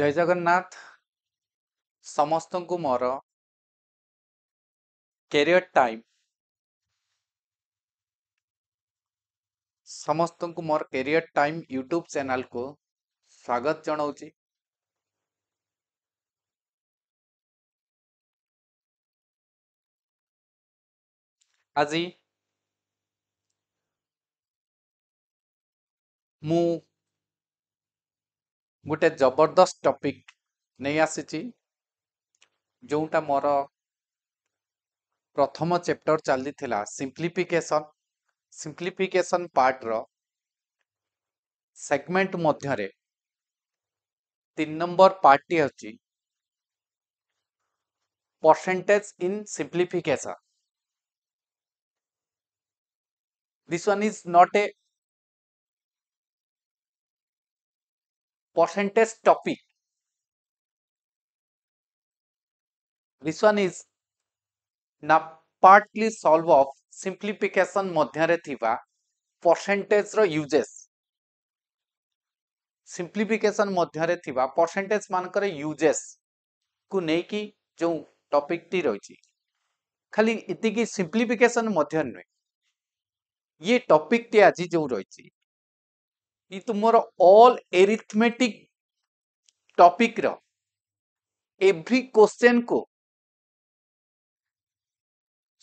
ଜୟ ଜଗନ୍ନାଥ ସମସ୍ତଙ୍କୁ ମୋର career time ସମସ୍ତଙ୍କୁ ମୋର କ୍ୟାରିୟର ଟାଇମ୍ ୟୁଟ୍ୟୁବ୍ ଚ୍ୟାନେଲକୁ ସ୍ୱାଗତ ଜଣାଉଛି ଆଜି ମୁଁ ଗୋଟେ ଜବରଦସ୍ତ ଟପିକ୍ ନେଇ ଆସିଛି ଯେଉଁଟା ମୋର ପ୍ରଥମ ଚାପ୍ଟର ଚାଲିଥିଲା ସିମ୍ପ୍ଲିଫିକେସନ୍ ସିମ୍ପ୍ଲିଫିକେସନ୍ ପାର୍ଟର ସେଗମେଣ୍ଟ ମଧ୍ୟରେ ତିନି ନମ୍ବର ପାର୍ଟଟି ହେଉଛି percentage in simplification this one is not a percentage topic. This one is na partly solve of simplification अफ thiba percentage ro uses simplification मध्य परसेंटेज मानकर यूजेस को लेकिन जो टपिक टी रही खाली इतनी सिंप्लीफिकेसन मध्य नुहे ये टपिक टी आज जो रही ଇ ତୁମର ଅଲ୍ ଏରିଥମେଟିକ୍ ଟପିକ୍ର ଏଭ୍ରି କୋଶ୍ଚେନ୍କୁ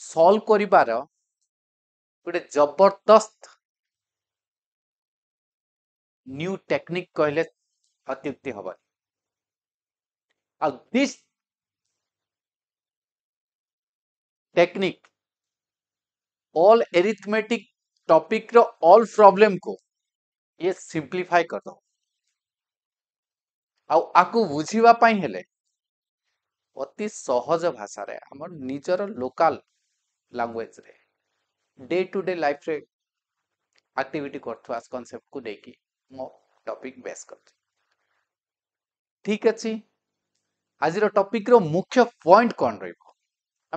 ସଲ୍ଭ କରିବାର ଗୋଟେ ଜବରଦସ୍ତ ନ୍ୟୁ ଟେକ୍ନିକ୍ କହିଲେ ଅତ୍ୟୁକ୍ତି ହେବନି ଆଉ ଦିସ୍ ଟେକ୍ନିକ୍ ଅଲ୍ ଏରିଥମେଟିକ୍ ଟପିକ୍ର ଅଲ୍ ପ୍ରୋବ୍ଲେମ୍କୁ ये सिंप्लीफाई करदे ଆଉ ଆକୁ ବୁଝିବା ପାଇଁ ହେଲେ ଅତି ସହଜ ଭାଷାରେ ଆମ ନିଜର ଲୋକାଲ ଲାଙ୍ଗୁଏଜରେ ଡେ ଟୁ ଡେ ଲାଇଫରେ ଆକ୍ଟିଭିଟି କରୁଥିବା କନସେପ୍ଟକୁ ନେଇକି ମୋ ଟପିକ୍ ବେସ୍ କରିଛି ଠିକ୍ ଅଛି ଆଜିର ଟପିକ୍ର ମୁଖ୍ୟ ପଏଣ୍ଟ କ'ଣ ରହିବ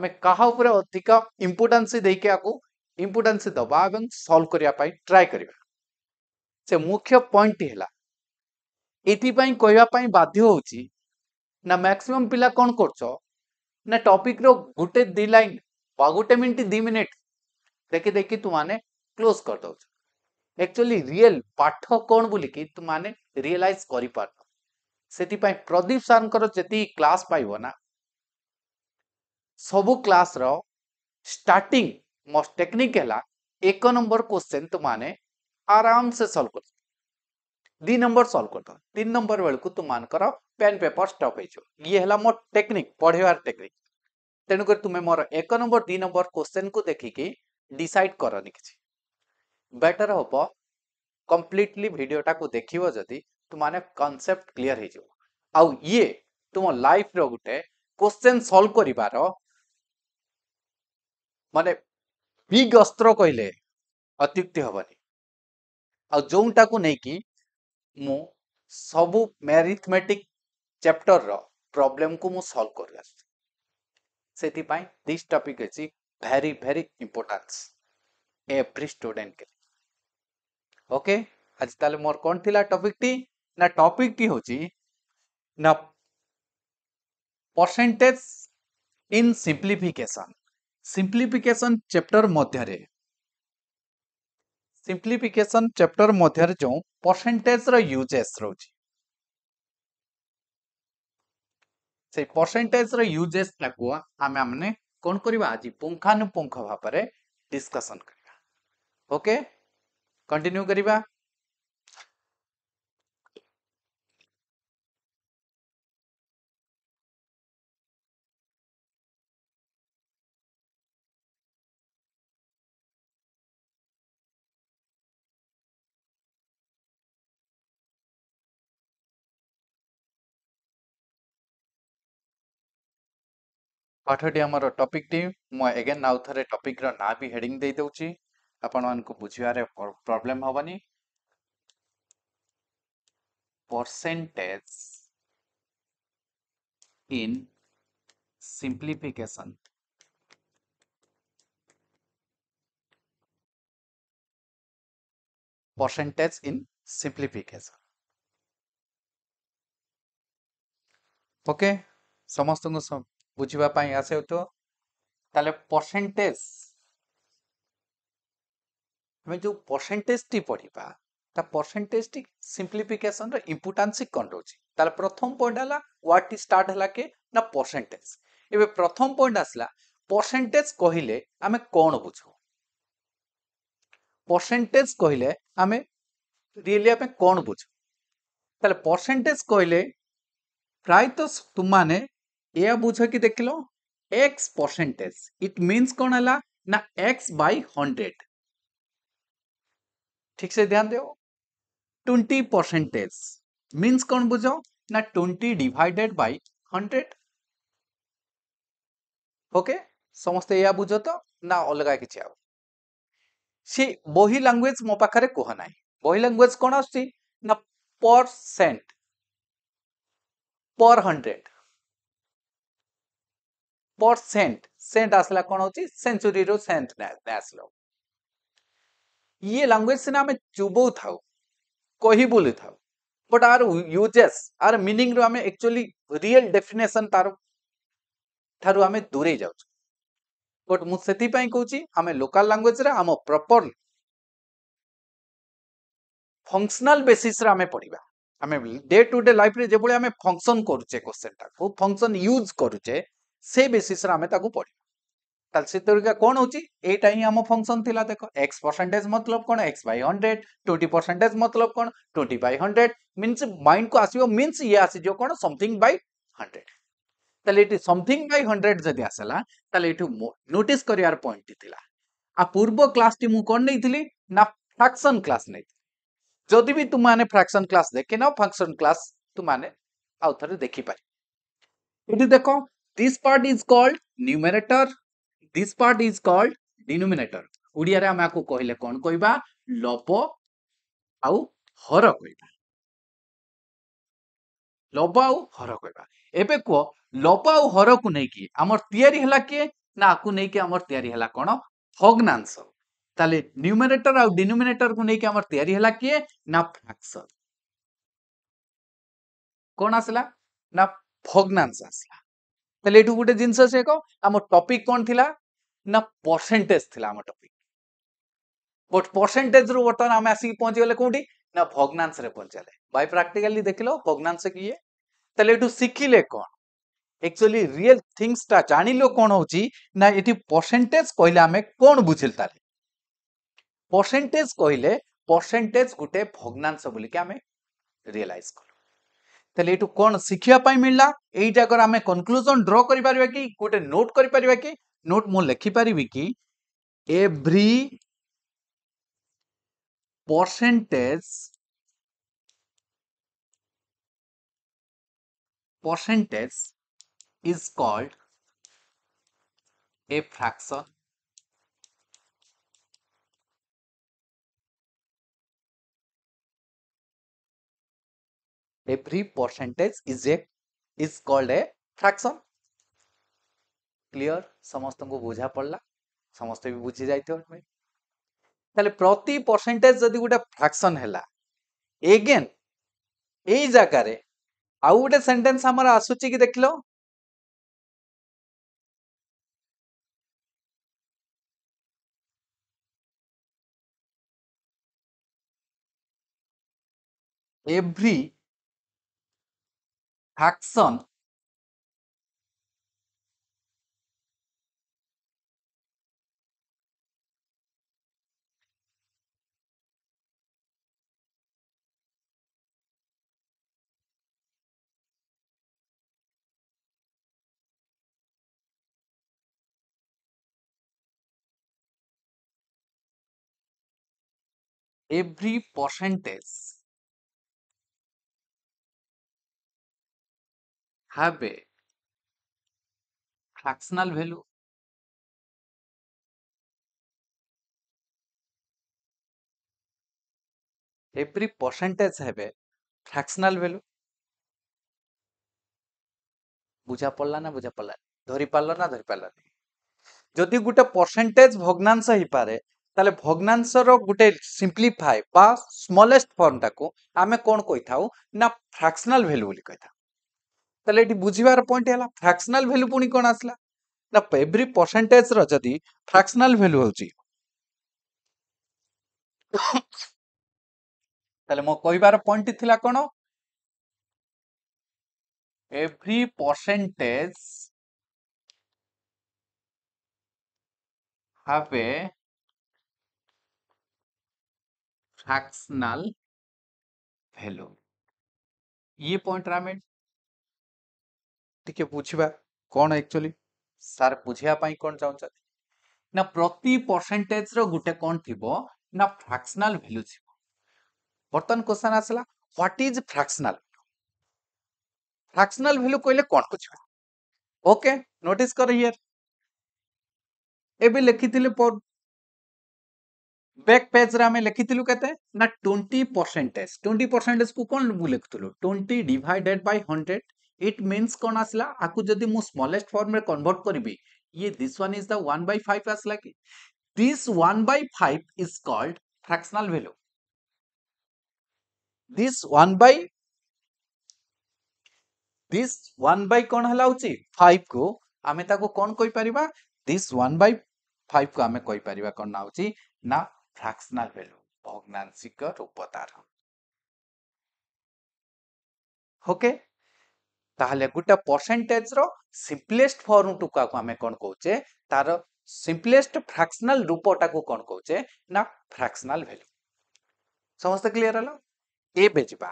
ଆମେ କାହା ଉପରେ ଅଧିକ ଇମ୍ପୋର୍ଟାନ୍ସ ଦେଇକି ଆକୁ ଇମ୍ପୋର୍ଟାନ୍ସ ଦେବା ଏବଂ ସଲ୍ଭ କରିବା ପାଇଁ ଟ୍ରାଏ କରିବା ସେ ମୁଖ୍ୟ ପଏଣ୍ଟଟି ହେଲା ଏଥିପାଇଁ କହିବା ପାଇଁ ବାଧ୍ୟ ହେଉଛି ନା ମ୍ୟାକ୍ସିମମ୍ ପିଲା କ'ଣ କରୁଛ ନା ଟପିକ୍ର ଗୋଟେ ଦୁଇ ଲାଇନ୍ ବା ଗୋଟେ ମିନିଟ୍ ଦୁଇ ମିନିଟ୍ ଦେଖି ଦେଖି ତୁମାନେ କ୍ଲୋଜ୍ କରିଦେଉଛ ଏକ୍ଚୁଆଲି ରିଏଲ୍ ପାଠ କ'ଣ ବୋଲିକି ତୁମାନେ ରିଏଲାଇଜ୍ କରିପାରୁନ ସେଥିପାଇଁ ପ୍ରଦୀପ ସାର୍ଙ୍କର ଯେତିକି କ୍ଲାସ୍ ପାଇବ ନା ସବୁ କ୍ଲାସ୍ର ଷ୍ଟାର୍ଟିଂ ମୋଷ୍ଟ ଟେକ୍ନିକ୍ ହେଲା ଏକ ନମ୍ବର କୋଶ୍ଚେନ୍ ତୁମାନେ आराम से सॉल्व कर दी नंबर सॉल्व कर दो तीन नंबर बेलू तुम मानकर पेन पेपर स्टप हो ये है मोर टेक्निक पढ़ेवार टेक्निक तेणुकर तुम्हें मोर एक नंबर दी नंबर क्वेश्चन को देखिकी डिसाइड करनी किसी बेटर हम कम्प्लीटली भिडटा को देखो जदि तुम कनसेप्ट क्लीयर हो आउ ये तुम लाइफ रो गोटे क्वेश्चन सल्व कर मान बिग अस्त्र कहले अत्युक्ति हबनी ଆଉ ଯେଉଁଟାକୁ ନେଇକି ମୁଁ ସବୁ ମ୍ୟାରିଥମେଟିକ୍ ଚ୍ୟାପ୍ଟରର ପ୍ରୋବ୍ଲେମକୁ ମୁଁ ସଲ୍ଭ କରିଆସୁଛି ସେଥିପାଇଁ ଦିସ୍ ଟପିକ୍ ଅଛି very very importance every student okay ଆଜି ତାହେଲେ ମୋର କ'ଣ ଥିଲା ଟପିକ୍ଟି ନା ଟପିକ୍ଟି ହେଉଛି ନା percentage in simplification simplification chapter ମଧ୍ୟରେ ସିମ୍ପ୍ଲିଫିକେସନ୍ ଚାପ୍ଟର ମଧ୍ୟରେ ଯେଉଁ ପରସେଣ୍ଟେଜର ୟୁଜେସ୍ ରହୁଛି ସେଇ ପରସେଣ୍ଟେଜର ୟୁଜେସ୍ଟାକୁ ଆମେମାନେ କ'ଣ କରିବା ଆଜି ପୁଙ୍ଖାନୁପୁଙ୍ଖ ଭାବରେ ଡିସ୍କସନ୍ କରିବା ଓକେ କଣ୍ଟିନ୍ୟୁ କରିବା ପାଠଟି ଆମର ଟପିକ୍ଟି ମୁଁ ଏଗେନ୍ ଆଉ ଥରେ ଟପିକ୍ର ନାଁ ବି ହେଡ଼ିଂ ଦେଇଦେଉଛି ଆପଣମାନଙ୍କୁ ବୁଝିବାରେ ପ୍ରୋବ୍ଲେମ୍ ହେବନି percentage in simplification. Percentage in simplification. Okay, ସମସ୍ତଙ୍କୁ ବୁଝିବା ପାଇଁ ଆସେ ତ ତାହେଲେ ପରସେଣ୍ଟେଜ ଆମେ ଯୋଉ ପରସେଣ୍ଟେଜଟି ପଢିବା ତା ପରସେଣ୍ଟେଜଟି ସିମ୍ପ୍ଲିଫିକେସନର ଇମ୍ପୋର୍ଟାନ୍ସ କ'ଣ ରହୁଛି ତାହେଲେ ପ୍ରଥମ ପଏଣ୍ଟ ହେଲା ୱାର୍ଡଟି ଷ୍ଟାର୍ଟ ହେଲା କି ନା ପରସେଣ୍ଟେଜ ଏବେ ପ୍ରଥମ ପଏଣ୍ଟ ଆସିଲା ପରସେଣ୍ଟେଜ କହିଲେ ଆମେ କ'ଣ ବୁଝୁ ପରସେଣ୍ଟେଜ କହିଲେ ଆମେ ରିଏଲି ଆମେ କ'ଣ ବୁଝୁ ତାହେଲେ ପରସେଣ୍ଟେଜ କହିଲେ ପ୍ରାୟତଃ ତୁମମାନେ ଏହା ବୁଝ କି ଦେଖିଲ ଏକ୍ସ ପରସେଣ୍ଟେଜ ଇଟ୍ ମିନ୍ସ କ'ଣ ହେଲା ନା ଏକ୍ସ ବାଇ ହଣ୍ଡ୍ରେଡ୍ ଠିକ୍ ସେ ଧ୍ୟାନ ଦିଅ ଟ୍ୱେଣ୍ଟି ପରସେଣ୍ଟେଜ ମିନ୍ସ କ'ଣ ବୁଝ ନା twenty divided by hundred okay ସମସ୍ତେ ଏହା ବୁଝ ତ ନା ଅଲଗା କିଛି ଆଉ ସେ ବହି ଲାଙ୍ଗୁଏଜ ମୋ ପାଖରେ କୁହ ନାହିଁ ବହି ଲାଙ୍ଗୁଏଜ କ'ଣ ଆସୁଛି ନା percent per hundred percent cent cent आसला कौन हूँ सेंचुरी रो सेंट आसल ये लांगुएज सीना आम चुबो था कही बोली था बट आर यूजेस आर मीनिंग रो आमे एक्चुअली रियल डेफिनेशन तार थारु आमे दूरे जाउ बट मु सेति पई कहूची आमे लोकल लैंग्वेज रे आम प्रॉपर फंक्शनल बेसिस रे आमे पढिबा आमे डे टू डे लाइफ रे जेबोले आमे फंक्शन करूचे क्वेश्चन टा को फंक्शन यूज करूचे ସେ ବେସିସ୍ରେ ଆମେ ତାକୁ ପଢ଼ିବା ତାହେଲେ ସେ ତରିକା କ'ଣ ହେଉଛି ଏଇଟା ହିଁ ଆମ ଫଙ୍କସନ୍ ଥିଲା ଦେଖ ଏକ୍ସ ପରସେଣ୍ଟେଜ୍ ମତଲବ କ'ଣ x by hundred twenty percentage ମତଲବ କ'ଣ ଟ୍ୱେଣ୍ଟି ବାଇ ହଣ୍ଡ୍ରେଡ୍ ମିନ୍ସ ମାଇଣ୍ଡକୁ ଆସିବ ମିନ୍ସ ଇଏ ଆସିଯିବ କ'ଣ ସମଥିଙ୍ଗ ବାଇ ହଣ୍ଡ୍ରେଡ୍ ତାହେଲେ ଏଠି ସମଥିଙ୍ଗ ବାଇ ହଣ୍ଡ୍ରେଡ୍ ଯଦି ଆସିଲା ତାହେଲେ ଏଠି ନୋଟିସ୍ କରିବାର ପଏଣ୍ଟଟି ଥିଲା ଆଉ ପୂର୍ବ କ୍ଲାସ୍ଟି ମୁଁ କ'ଣ ନେଇଥିଲି ନା ଫ୍ରାକ୍ସନ୍ କ୍ଲାସ୍ ନେଇଥିଲି ଯଦି ବି ତୁମମାନେ ଫ୍ରାକ୍ସନ୍ କ୍ଲାସ୍ ଦେଖି ନାଅ ଫ୍ରାକ୍ସନ୍ କ୍ଲାସ୍ ତୁମମାନେ ଆଉ ଥରେ ଦେଖିପାରିବ ଏଠି ଦେଖ this part is called numerator this part is called denominator Odia रे हम आको कहले कोन कहबा लोप आउ हर कहबा लोप आउ हर कहबा एबे को लोप आउ हर को नै कि हमर तयारी हला के ना आकु नै कि हमर तयारी हला कोन भग्नांश ताले न्यूमरेटर आउ डिनोमिनेटर को नै कि हमर तयारी हला के ना फ्रैक्शन कोन आसला ना भग्नांश आसला তাহলে ଏଇଠୁ ଗୋଟେ ଜିନିଷ ସେ ଏକ ଆମ ଟପିକ୍ କ'ଣ ଥିଲା ନା ପରସେଣ୍ଟେଜ ଥିଲା ଆମ ଟପିକ୍ ବଟ୍ ପରସେଣ୍ଟେଜରୁ ବର୍ତ୍ତମାନ ଆମେ ଆସିକି ପହଞ୍ଚିଗଲେ କୋଉଠି ନା ଭଗ୍ନାଂଶରେ ପହଞ୍ଚିଗଲେ ବାଇ ପ୍ରାକ୍ଟିକାଲି ଦେଖିଲ ଭଗ୍ନାଂଶ କିଏ ତାହେଲେ ଏଠୁ ଶିଖିଲେ କ'ଣ একচুয়ালি রিয়েল থিংসটা জাণিল কোণ হচ্ছে না এটি পরসেন্টেজ কহিলে আমি কোণ বুঝিল তাহলে পরসেন্টেজ কহিলে পরসেন্টেজ গোটে ভগ্নাংশ বলিকি আমি রিয়েলাইজ কল তাহলে এটু কোণ শিখিবা পাই মিললা এইটাকর আমি কনক্লুজন ড্র করিপারিবা কি গোটে নোট করিপারিবা কি নোট মু লেখিপারিবি কি every percentage percentage is called a fraction every percentage is a is called a fraction clear समस्त को बुझा पड़ला समस्त भी बुझी जाइए ताले प्रति परसेंटेज जदि गोटे फ्राक्शन है एगेन यही जगार आउ गोटे सेन्टेन्स आमर आसूची कि देख लो एवरी থাকসন every percentage have a fractional value every percentage have a fractional value বুঝা পড়লা না বুঝা পড়লা ধরি পারল না ধরি পারলানি যদি গোটে পরসেন্টেজ ভগ্নাংশ হইপারে তাহলে ভগ্নাংশর গোটে সিম্পলিফাই বা স্মলেস্ট ফর্মটাকে আমি কোণ কইথাও না ফ্রাকশনাল ভ্যালু বলি কইথাও তাহলে এটি বুঝিবার পয়েন্ট হল ফ্রাকশনাল ভ্যালু পুঁ কোণ আসলা না এভ্রি পরসেন্টেজর যদি ফ্রাকশনাল ভ্যালু হচ্ছে তাহলে মো কইবার পয়েন্ট লা কোণ every percentage half a fractional value ये पॉइंट रामेट ଟିକେ ବୁଝିବା କ'ଣ ଆକ୍ଚୁଆଲି ସାର୍ ବୁଝିବା ପାଇଁ କ'ଣ ଚାହୁଁଛନ୍ତି ନା ପ୍ରତି ପରସେଣ୍ଟେଜର ଗୋଟେ କ'ଣ ଥିବ ନା ଫ୍ରାକ୍ସନାଲ୍ ଭ୍ୟାଲ୍ୟୁ ଥିବ ବର୍ତ୍ତମାନ କ୍ୱେଶ୍ଚନ୍ ଆସିଲା what is fractional fractional value କହିଲେ କ'ଣ ବୁଝିବା ଓକେ ନୋଟିସ୍ କର ହିୟର ଏବେ ଲେଖିଥିଲେ ବ୍ୟାକ୍ ପେଜ୍ରେ ଆମେ ଲେଖିଥିଲୁ କେତେ ନା ଟ୍ୱେଣ୍ଟି ପରସେଣ୍ଟେଜ୍ ଟ୍ୱେଣ୍ଟି ପରସେଣ୍ଟେଜକୁ କ'ଣ ମୁଁ ଲେଖୁଥିଲୁ twenty divided by hundred it means କ'ଣ ଆସିଲା ଆକୁ ଯଦି ମୁଁ ସ୍ମଲେଷ୍ଟ ଫର୍ମରେ କନଭର୍ଟ କରିବି ଇଏ this one is the one by five ଆସିଲା କି this one by five is called fractional value this one by this one by କ'ଣ ହେଲା ହେଉଛି ଫାଇଭ୍କୁ ଆମେ ତାକୁ କ'ଣ କହିପାରିବା ଦିସ୍ ୱାନ୍ ବାଇ ଫାଇଭ୍କୁ ଆମେ କହିପାରିବା କ'ଣ ନା ହେଉଛି ନା ଫ୍ରାକ୍ସନାଲ ଭ୍ୟାଲ୍ୟୁ ଭଗ୍ନାଂଶିକ ରୂପତାର ଓକେ ତାହେଲେ ଗୋଟେ ପରସେଣ୍ଟେଜର ସିମ୍ପଲେଷ୍ଟ ଫର୍ମଟାକୁ ଆମେ କ'ଣ କହୁଛେ ତାର সিম্পলেস্ট ଫ୍ରାକ୍ସନାଲ ରୂପଟାକୁ କ'ଣ କହୁଛେ ନା ଫ୍ରାକ୍ସନାଲ ভ্যালু ସମସ୍ତେ ক্লিয়ার ହେଲା ଏବେ ଯିବା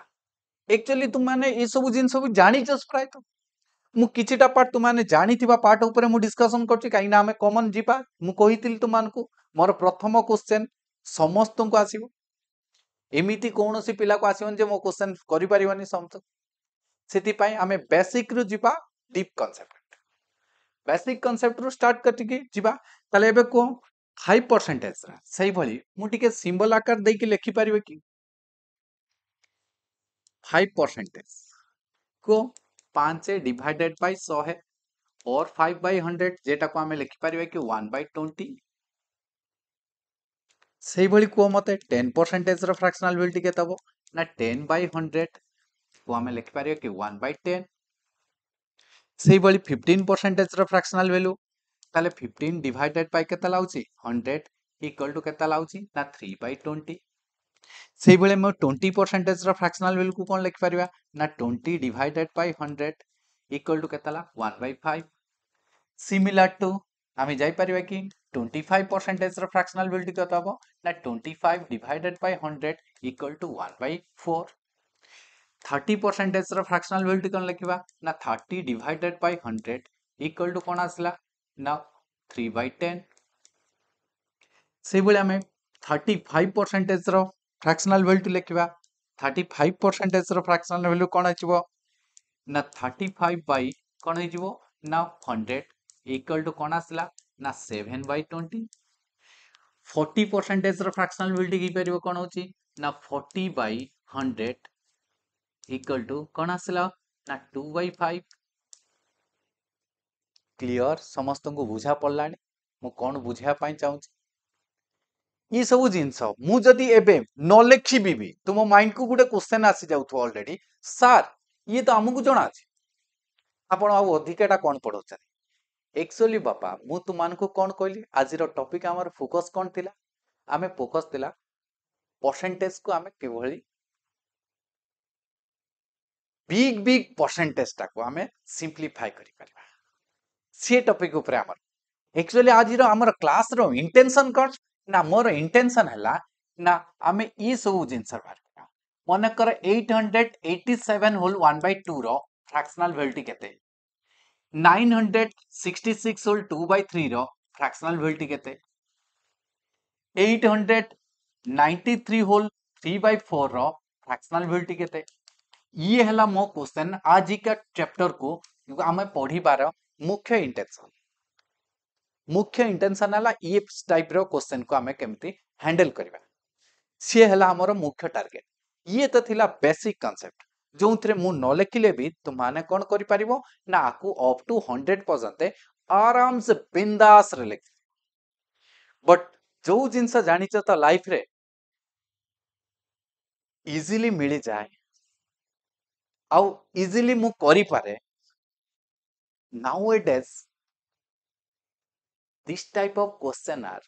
একচুয়ালি তুমি এইসব জিনিস জাঁচ প্রায়ত মু কিছুটা পার্ট তুমি জাঁথিবা পার্ট উপরে মু ডিসকসন করছি কিনা আমি কমন যা মুলি তোমাকে মোর প্রথম কোশ্চেন সমস্ত আসব এমিতি কৌশি পিলা আসবেন যে মো কোশ্চেন করে পারি সমস্ত ସେଥିପାଇଁ ଆମେ ବେସିକ୍ରୁ ଯିବା ଡିପ୍ କନସେପ୍ଟ ବେସିକ୍ କନସେପ୍ଟରୁ ଷ୍ଟାର୍ଟ କରିକି ଯିବା ତାହେଲେ ଏବେ କୁହ ହାଇ ପରସେଣ୍ଟେଜର ସେଇଭଳି ମୁଁ ଟିକେ ସିମ୍ବଲ ଆକାର ଦେଇକି ଲେଖିପାରିବେ କି ହାଇ ପରସେଣ୍ଟେଜ କୁହ ପାଞ୍ଚ ଡିଭାଇଡେଡ୍ ବାଇ ଶହେ और फाइव बै हंड्रेड जेटा आम लिखिपर कि वन बै ट्वेंटी से कह मत टेन परसेंटेज फ्राक्शनाल बिल टी दब ना टेन बै हंड्रेड କୁ ଆମେ ଲେଖିପାରିବା କି ୱାନ୍ ବାଇ ଟେନ୍ ସେଇଭଳି ଫିଫ୍ଟିନ୍ ପରସେଣ୍ଟେଜର ଫ୍ରାକ୍ସନାଲ୍ ଭାଲ୍ୟୁ ତାହେଲେ ଫିଫ୍ଟିନ୍ ଡିଭାଇଡେଡ୍ ବାଇ କେତେ ଲାଗୁଛି ହଣ୍ଡ୍ରେଡ୍ ଇକ୍ୱାଲ୍ ଟୁ କେତେ ଲାଗୁଛି ନା ଥ୍ରୀ ବାଇ ଟ୍ୱେଣ୍ଟି ସେଇଭଳି ଆମେ ଟ୍ୱେଣ୍ଟି ପରସେଣ୍ଟେଜର ଫ୍ରାକ୍ସନାଲ୍ ଭାଲ୍ୟୁକୁ କ'ଣ ଲେଖିପାରିବା ନା twenty divided by hundred equal to କେତେ ହେଲା one by five similar to ଆମେ ଯାଇପାରିବା କି ଟ୍ୱେଣ୍ଟି ଫାଇଭ୍ ପରସେଣ୍ଟେଜର ଫ୍ରାକ୍ସନାଲ୍ ଭାଲ୍ୟୁଟି କେତେ ହେବ ନା twenty five divided by hundred equal to one by four thirty परसेंटेजर फ्राक्शनाल भैल्यू टी कौन लिखा ना thirty divided by hundred equal to कौन आसला ना थ्री बै टेन से आम थर्टी फाइव परसेंटेजर फ्राक्शनाल भैल्यू टी लिखा थर्टी फाइव परसेंटेजर फ्राक्शनाल भैल्यू कौन हो ना थर्टी फाइव बै कौन हो ना हंड्रेड इक्वल टू कौन आसला ना सेवेन बै ट्वेंटी फोर्टी परसेंटेजर फ्राक्शनाल भैल्यू टी पार कौन हो ना forty by hundred equal to कौन आसला ना 2 by 5 क्लीयर समस्त को बुझा पड़ा कौन बुझापी चाहूँगी ये सब जिन मुझे एवं न लिखी भी तुम तो माइंड को गोटे क्वेश्चन आसी जाऊ सार ये तो आमको जना अच्छे आप कौन पढ़ाऊँ एक्चुअली बापा मु तो कौन कहली आज टपिक आम फोकस कौन थी आम फोकस परसेंटेज को आम कि बिग बिग परसेंटेज टाक आम सिंप्लीफाई कर टपिक एक्चुअली आज क्लास रेनसन कौन ना मोर इंटेनसन है ना आम यू जिन बाहर मन कर eight hundred eighty seven whole one by two fractional value के nine hundred sixty six whole two by three fractional value के hundred ninety three whole three by four fractional value के ये मो क्वेश्चन आज का चैप्टर को आम पढ़ी पार मुख्य इंटेंशन मुख्य इंटेंशन है ये टाइप रोश्चन को आम कमी करवा सी है मुख्य टारगेट ये तो थिला बेसिक कनसेप्ट जो थे मुझे न लिखिले भी तुमने कौन कर हंड्रेड पर्यटन आराम से बिंदास बट जो जिनस जाच तो लाइफ रे इजिली मिल जाए ଆଉ ଇଜିଲି ମୁଁ କରିପାରେ nowadays this type of question are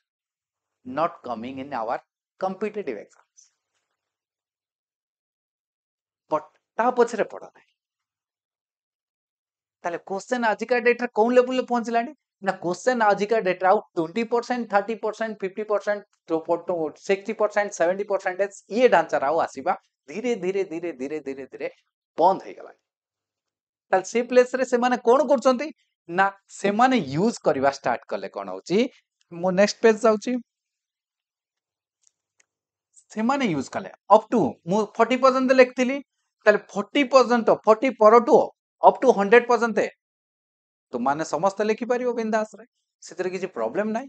not coming in our competitive exams but ତା ପଛରେ ପଡ ନାହିଁ ତାହେଲେ କୋଶ୍ଚେନ୍ ଆଜିକା ଡେଟ୍ରେ କୋଉ ଲେବୁଲରେ ପହଞ୍ଚିଲାଣି ନା କୋଶ୍ଚେନ୍ ଆଜିକା ଡେଟ୍ରେ ଆଉ twenty percent thirty percent fifty percent sixty percent seventy percentage ଇଏ ଢାଞ୍ଚାରେ ଆଉ ଆସିବା ଧୀରେ ଧୀରେ ଧୀରେ ଧୀରେ ଧୀରେ ଧୀରେ बंद हो गलाप्लेस मैंने कौन कर ना से माने यूज करवा स्टार्ट कले कौन हो नेक्स्ट पेज से माने यूज कले अप टू फर्टी परसेंट लिखी forty percent forty per to up to hundred percent तुम मैंने समस्त लिखिपार बिंदास प्रोब्लेम ना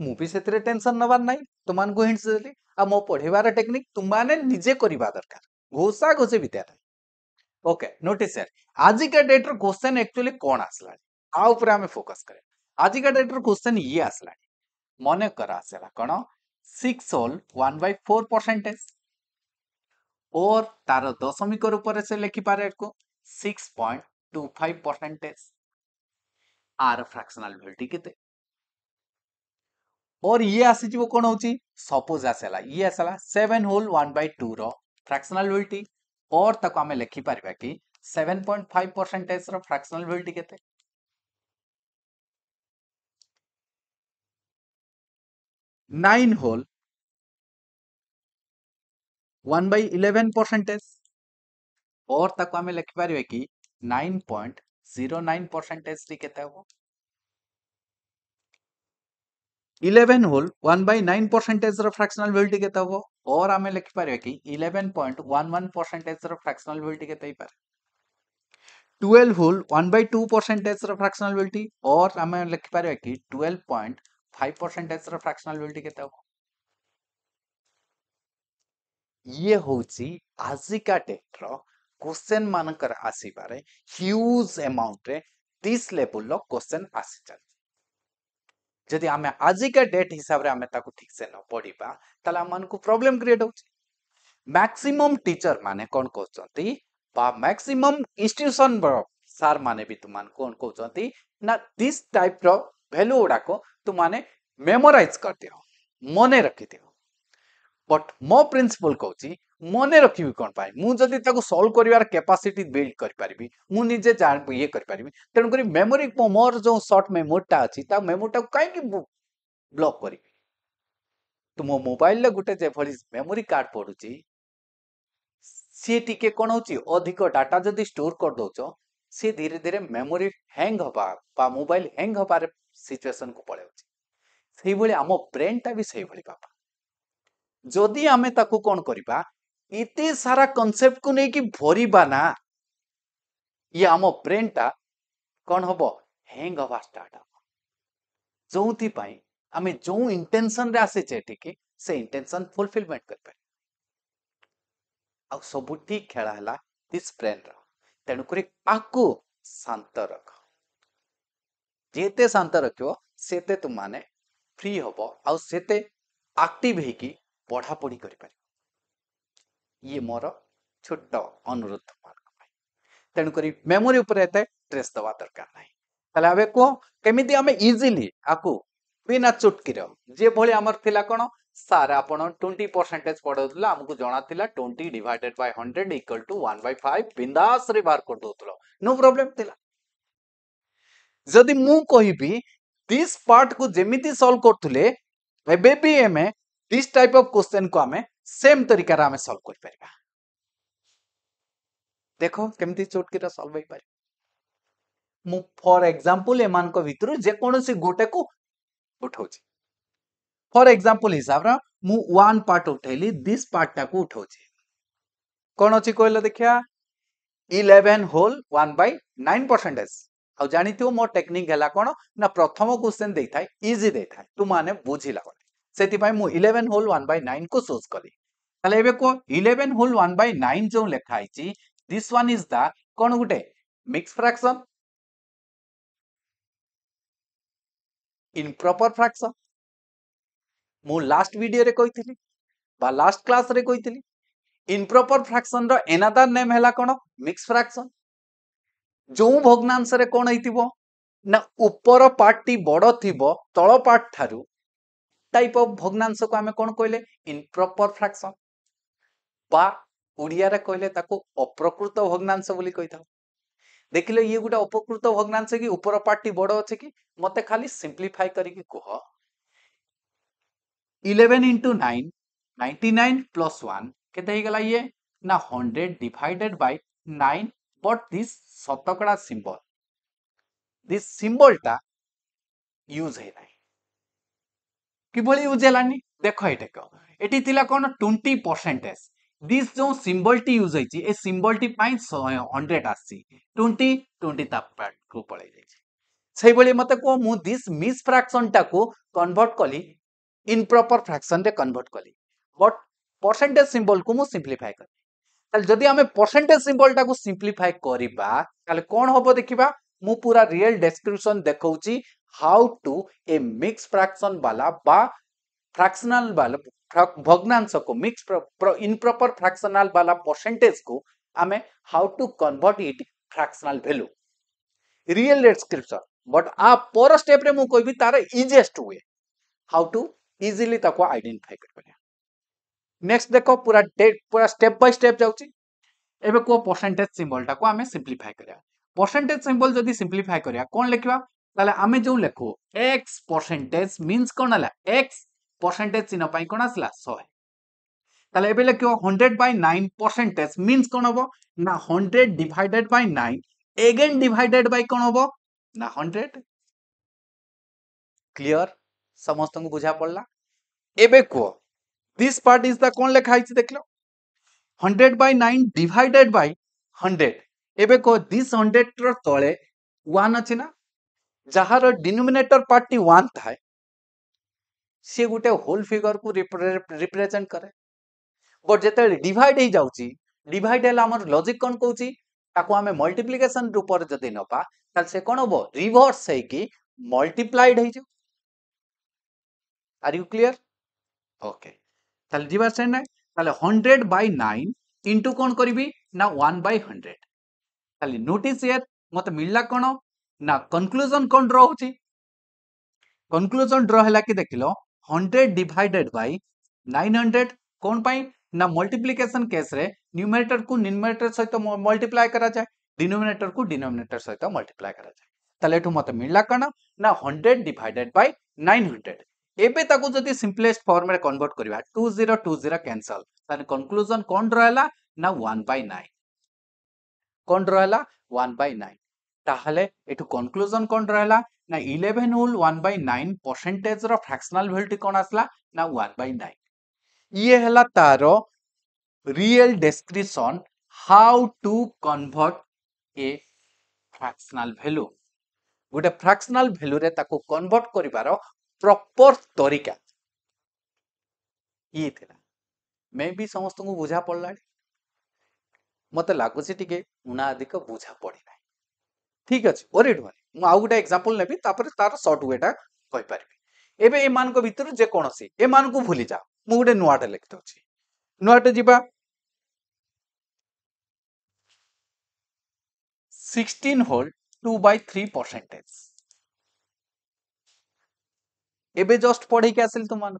मुझे टेनसन नवार ना तुमको हिंट्स दे मो पढ़ टेक्निक तुम मैंने निजे दरकार घोषा घोषे विद्यालय ओके नोटिस यार आज का डेट रो क्वेश्चन एक्चुअली कौन आसला आ उपरे हमें फोकस करे आज का डेट रो क्वेश्चन ये आसला मन कर आसला कौन six whole one by four percentage और तार दशमिक रूप से लिखिपारे six point two five percentage आर फ्राक्शनल वैल्यू के और ये आसी कौन हो सपोज आसला ये आसला seven whole one by two र फ्राक्शनल वैल्यू और तक ତାକୁ ଆମେ कि सेवेन पॉइंट फाइव परसेंटेज ପରସେଣ୍ଟେଜର ଫ୍ରାକ୍ସନାଲିବିଲିଟି के nine whole one by eleven percentage और तक आम लिखिपर कि nine point zero nine percentage टी के eleven whole one by nine percentage fractional value टी के और आम लिखिपर कि इलेवेन पॉइंट वन परसेंटेज रैक्सनाल भिल्टी के twelve whole one by two percentage रैक्सनाल भिल्टी और आम लिखिपर कि ट्वेल्व पॉइंट फाइव परसेंटेज रैक्सनाल भिल्टी के ये हूँ आजिका डेट रोश्चेन मानक आसपे huge amount this level question आसी चलते ଯଦି ଆମେ ଆଜିକା ଡେଟ୍ ହିସାବରେ ଆମେ ତାକୁ ଠିକସେ ନ ପଢ଼ିବା ତାହେଲେ ଆମମାନଙ୍କୁ ପ୍ରୋବ୍ଲେମ୍ କ୍ରିଏଟ୍ ହେଉଛି ମ୍ୟାକ୍ସିମମ୍ ଟିଚର ମାନେ କ'ଣ କହୁଛନ୍ତି ବା ମ୍ୟାକ୍ସିମମ୍ ଇନଷ୍ଟିଟ୍ୟୁସନର ସାର୍ ମାନେ ବି ତୁମାନେ କ'ଣ କହୁଛନ୍ତି ନା ଦିସ୍ ଟାଇପ୍ର ଭ୍ୟାଲୁ ଗୁଡ଼ାକ ତୁମାନେ ମେମୋରାଇଜ୍ କରିଦିଅ ମନେ ରଖିଦିଅ ବଟ୍ ମୋ ପ୍ରିନ୍ସିପଲ୍ କହୁଛି ମନେ ରଖିବି କ'ଣ ପାଇଁ ମୁଁ ଯଦି ତାକୁ ସଲ୍ଭ କରିବାର କ୍ୟାପାସିଟି ବିଲ୍ଡ କରିପାରିବି ମୁଁ ନିଜେ ଇଏ କରିପାରିବି ତେଣୁକରି ମେମୋରି ମୋର ଯେଉଁ ସର୍ଟ ମେମୋରିଟା ଅଛି ତା ମେମୋରିଟାକୁ କାହିଁକି ବ୍ଲକ୍ କରିବି ତ ମୋ ମୋବାଇଲରେ ଗୋଟେ ଯେଭଳି ମେମୋରି କାର୍ଡ଼ ପଡ଼ୁଛି ସିଏ ଟିକେ କ'ଣ ହେଉଛି ଅଧିକ ଡାଟା ଯଦି ଷ୍ଟୋର କରିଦେଉଛ ସିଏ ଧୀରେ ଧୀରେ ମେମୋରି ହ୍ୟାଙ୍ଗ ହେବା ବା ମୋବାଇଲ ହ୍ୟାଙ୍ଗ ହେବାର ସିଚୁଏସନକୁ ପଳାଉଛି ସେଇଭଳି ଆମ ବ୍ରେନଟା ବି ସେଇଭଳି ବାପା ଯଦି ଆମେ ତାକୁ କ'ଣ କରିବା इत सारा कनसेप्ट को लेकिन भरवा ना ये आम ब्रेन टा कौन हम हैंग हवा स्टार्ट हम जो आम जो इंटेनसन आसीचे ठीक से इंटेनसन फुलफिलमेंट कर सब ठीक खेला है दिस आपको शांत रख जेते शांत रख से तुम मैंने फ्री हम आते आक्टिव पढ़ापढ़ी कर ଇଏ ମୋର ଛୋଟ ଅନୁରୋଧ ତୁମମାନଙ୍କ ପାଇଁ ତେଣୁକରି ମେମୋରି ଉପରେ ଏତେ ଷ୍ଟ୍ରେସ୍ ଦେବା ଦରକାର ନାହିଁ ତାହେଲେ ଏବେ କୁହ କେମିତି ଆମେ ଇଜିଲି ଆକୁ ବିନା ଚୁଟକିର ଯେଭଳି ଆମର ଥିଲା କ'ଣ ସାର୍ ଆପଣ ଟ୍ୱେଣ୍ଟି ପରସେଣ୍ଟେଜ୍ ପଢ଼ାଉଥିଲେ ଆମକୁ ଜଣାଥିଲା twenty divided by hundred equal to one by five ବିନ୍ଦାସରେ ବାହାର କରିଦେଉଥିଲ ନୋ ପ୍ରୋବ୍ଲେମ୍ ଥିଲା ଯଦି ମୁଁ କହିବି ଦିସ୍ ପାର୍ଟକୁ ଯେମିତି ସଲ୍ଭ କରୁଥିଲେ ଏବେ ବି ଆମେ ଦିସ୍ ଟାଇପ୍ ଅଫ୍ କୋଶ୍ଚେନ୍କୁ ଆମେ सेम तरीकार आम सल्व कर देख कमी चोटकीटा सल्व हो ମୁଁ ଫର୍ ଏକ୍ସାମ୍ପଲ୍ ଏମାନଙ୍କ ଭିତରୁ ଯେକୌଣସି ଗୋଟେକୁ ଉଠଉଛି ଫର୍ ଏକ୍ସାମ୍ପଲ୍ ହିସାବରେ ମୁଁ ୱାନ୍ ପାର୍ଟ ଉଠେଇଲି ଦିସ୍ ପାର୍ଟଟାକୁ ଉଠଉଛି କ'ଣ ଅଛି କହିଲ ଦେଖିବା eleven whole one by nine percentage ଆଉ ଜାଣିଥିବ ମୋ ଟେକ୍ନିକ୍ ହେଲା କ'ଣ ନା ପ୍ରଥମ କ୍ୱେଶ୍ଚେନ୍ ଦେଇଥାଏ ଇଜି ଦେଇଥାଏ ତୁମାନେ ବୁଝିଲା ବେଳେ ସେଥିପାଇଁ ମୁଁ ଇଲେଭେନ୍ ହୋଲ୍ ୱାନ୍ ବାଇ ନାଇନ୍କୁ ଚୁଜ୍ କଲି ତାହେଲେ ଏବେ କୁହ eleven whole one by nine ଯେଉଁ ଲେଖା ହେଇଛି ଦିସ୍ ୱାନ୍ ଇଜ୍ ଦ କ'ଣ ଗୋଟେ ମିକ୍ସ ଫ୍ରାକ୍ସନ୍ ইনপ্রপর ফ্রাকশন মু লাস্ট ভিডিওরে কইলি বা লাস্ট ক্লাসরে কইলি ইনপ্রপর ফ্রাকশন র এনাদার নেম হেলা কোন মিক্স ফ্রাকশন যে ভগ্নাংশরে কোণ হইতিব না উপর পার্টটি বড় থিব তল পার্ট ঠারু টাইপ অফ ভগ্নাংশକୁ ଆମେ କ'ଣ କହିଲେ ଇନପ୍ରପର ଫ୍ରାକ୍ସନ୍ ବା ଓଡ଼ିଆରେ କହିଲେ ତାକୁ ଅପ୍ରକୃତ ଭଗ୍ନାଂଶ ବୋଲି କହିଥାଉ ଦେଖିଲେ ଇଏ ଗୋଟେ ଅପକୃତ ଭଗ୍ନାଂଶ କି ଉପର ପାର୍ଟଟି ବଡ଼ ଅଛି କି ମତେ ଖାଲି ସିମ୍ପ୍ଲିଫାଇ କରିକି କୁହ eleven into nine ninety nine plus one କେତେ ହେଇଗଲା ଇଏ ନା hundred divided by nine but this ଶତକଡ଼ା ସିମ୍ବଲ ଦିସ୍ ସିମ୍ବଲଟା ୟୁଜ୍ ହେଇନାହିଁ কিভাবে ইউজ হলানি দেখ এটাক এটি লা কোণ টোয়েন্টি পরসেন্টেজ দিস যে সিম্বলটি ইউজ হয়েছে এই সিম্বলটি হন্ড্রেড আসছে টোয়েন্টি টোয়েন্টি তা পার্টকু পলাই যাই সেইভাবে মতো কুহ মু দিস মিস ফ্রাকশনটা কনভর্ট কলি ইনপ্রপর ফ্রাকশনরে কনভর্ট কলি বট পরসেন্টেজ সিম্বলকু মু সিম্পলিফাই কলি তাহলে যদি আমি পরসেন্টেজ সিম্বলটা সিম্পলিফাই করা তাহলে কম হব দেখা মু পুরা রিয়েল ডেসক্রিপশন দেখাউছি how to a mix fraction वाला বা फ्रैक्शनल वाला भग्नांश को मिक्स इनप्रॉपर फ्रैक्शनल वाला परसेंटेज को हमें how to convert it fractional value real description but आ पर स्टेप रे मु कहबी तार easiest way how to easily ताको आइडेंटिफाई कर पाया नेक्स्ट देखो पूरा डेट पूरा स्टेप बाय स्टेप जाउची एबे को परसेंटेज सिंबल टाको हमें सिंपलीफाई करया परसेंटेज सिंबल जदी सिंपलीफाई करया कोन लिखबा ତାହେଲେ ଆମେ ଯେଉଁ ଲେଖୁ ଏକ୍ସ ପରସେଣ୍ଟେଜ ମିନ୍ସ କ'ଣ ହେଲା ଏକ୍ସ ପରସେଣ୍ଟେଜ ଚିହ୍ନ ପାଇଁ କ'ଣ ଆସିଲା ଶହେ ତାହେଲେ ଏବେ ଲେଖିବ hundred by nine percentage means କ'ଣ ହବ ନା hundred divided by nine again divided by କ'ଣ ହବ ନା ହଣ୍ଡ୍ରେଡ଼ କ୍ଲିଅର ସମସ୍ତଙ୍କୁ ବୁଝା ପଡ଼ିଲା ଏବେ କୁହ ଦିସ୍ ପାର୍ଟ ଇଜ୍ ଦ କ'ଣ ଲେଖା ହେଇଛି ଦେଖିଲ hundred by nine divided by hundred ଏବେ କୁହ ଦିସ୍ ହଣ୍ଡ୍ରେଡ଼ର ତଳେ ୱାନ୍ ଅଛି ନା ଯାହାର ଡିନୋମିନେଟର ପାର୍ଟଟି ୱାନ୍ ଥାଏ ସିଏ ଗୋଟେ ହୋଲ୍ ଫିଗରକୁ ରିପ୍ରେଜେଣ୍ଟ କରେ ବଟ୍ ଯେତେବେଳେ ଡିଭାଇଡ୍ ହେଇଯାଉଛି ଡିଭାଇଡ୍ ହେଲେ ଆମର ଲଜିକ୍ କ'ଣ କହୁଛି ତାକୁ ଆମେ ମଲ୍ଟିପ୍ଲିକେସନ୍ ରୂପରେ ଯଦି ନେବା ତାହେଲେ ସେ କ'ଣ ହବ ରିଭର୍ସ ହେଇକି ମଲ୍ଟିପ୍ଲାଇଡ୍ ହେଇଯିବ ଆର୍ ୟୁ କ୍ଲିଅର ଓକେ ତାହେଲେ ଯିବା ସେ ନାଇଁ তাহলে হান্ড্রেড বাই নাইন ইন্টু কোণ করবি না ওয়ান বাই হান্ড্রেড তাহলে নোটিস ইয়ার মতো মিললা কোণ ନା କନକ୍ଲୁଜନ୍ କ'ଣ ଡ୍ର ହେଉଛି କନକ୍ଲୁଜନ୍ ଡ୍ର ହେଲା କି ଦେଖିଲ hundred divided by nine hundred କ'ଣ ପାଇଁ ନା ମଲ୍ଟିପ୍ଲିକେସନ୍ କେସ୍ରେ ନ୍ୟୁମିନେଟର୍କୁ ନ୍ୟୁମିନେଟର୍ ସହିତ ମଲ୍ଟିପ୍ଲାଏ କରାଯାଏ ଡିନୋମିନେଟର୍କୁ ଡିନୋମିନେଟର୍ ସହିତ ମଲ୍ଟିପ୍ଲାଏ କରାଯାଏ ତାହେଲେ ଏଠୁ ମୋତେ ମିଳିଲା କ'ଣ ନା hundred divided by nine hundred ଏବେ ତାକୁ ଯଦି ସିମ୍ପଲେଷ୍ଟ ଫର୍ମରେ କନଭର୍ଟ କରିବା two zero two zero cancel ତାହେଲେ କନକ୍ଲୁଜନ୍ କ'ଣ ଡ୍ର ହେଲା ନା ୱାନ୍ ବାଇ ନାଇନ୍ କ'ଣ ଡ୍ର ହେଲା ୱାନ୍ ବାଇ ନାଇନ୍ ତାହେଲେ ଏଠୁ କନକ୍ଲୁଜନ କ'ଣ ରହିଲା ନା eleven whole one by nine ପରସେଣ୍ଟେଜର ଫ୍ରାକ୍ସନାଲ ଭ୍ୟାଲୁଟି କ'ଣ ଆସିଲା ନା ୱାନ୍ ବାଇ ନାଇନ୍ ଇଏ ହେଲା ତାର real description how to convert a fractional value ଗୋଟେ ଫ୍ରାକ୍ସନାଲ ଭ୍ୟାଲୁରେ ତାକୁ କନଭର୍ଟ କରିବାର ପ୍ରପର ତରିକା ଇଏ ଥିଲା ମେ ବି ସମସ୍ତଙ୍କୁ ବୁଝା ପଡ଼ିଲାଣି ମୋତେ ଲାଗୁଛି ଟିକେ ଉଣା ଅଧିକ ବୁଝା ପଡ଼ିଲା ঠিক ଅଛି ଓରିଡ୍ ମାନେ ମୁଁ ଆଉ ଗୋଟେ ଏକ୍ସାମ୍ପଲ୍ ନେବି ତାପରେ ତାର ସର୍ଟ মানক କହିପାରିବି ଏବେ ଏମାନଙ୍କ ଭିତରୁ ଯେକୌଣସି ଏମାନଙ୍କୁ ଭୁଲି মুঁ ମୁଁ ଗୋଟେ ନୂଆଟେ ଲେଖିଦେଉଛି ନୂଆଟେ ଯିବା 16 হোল 2 বাই 3 পার্সেন্টেজ এবে জস্ট পড়াইকি আসিল তোমার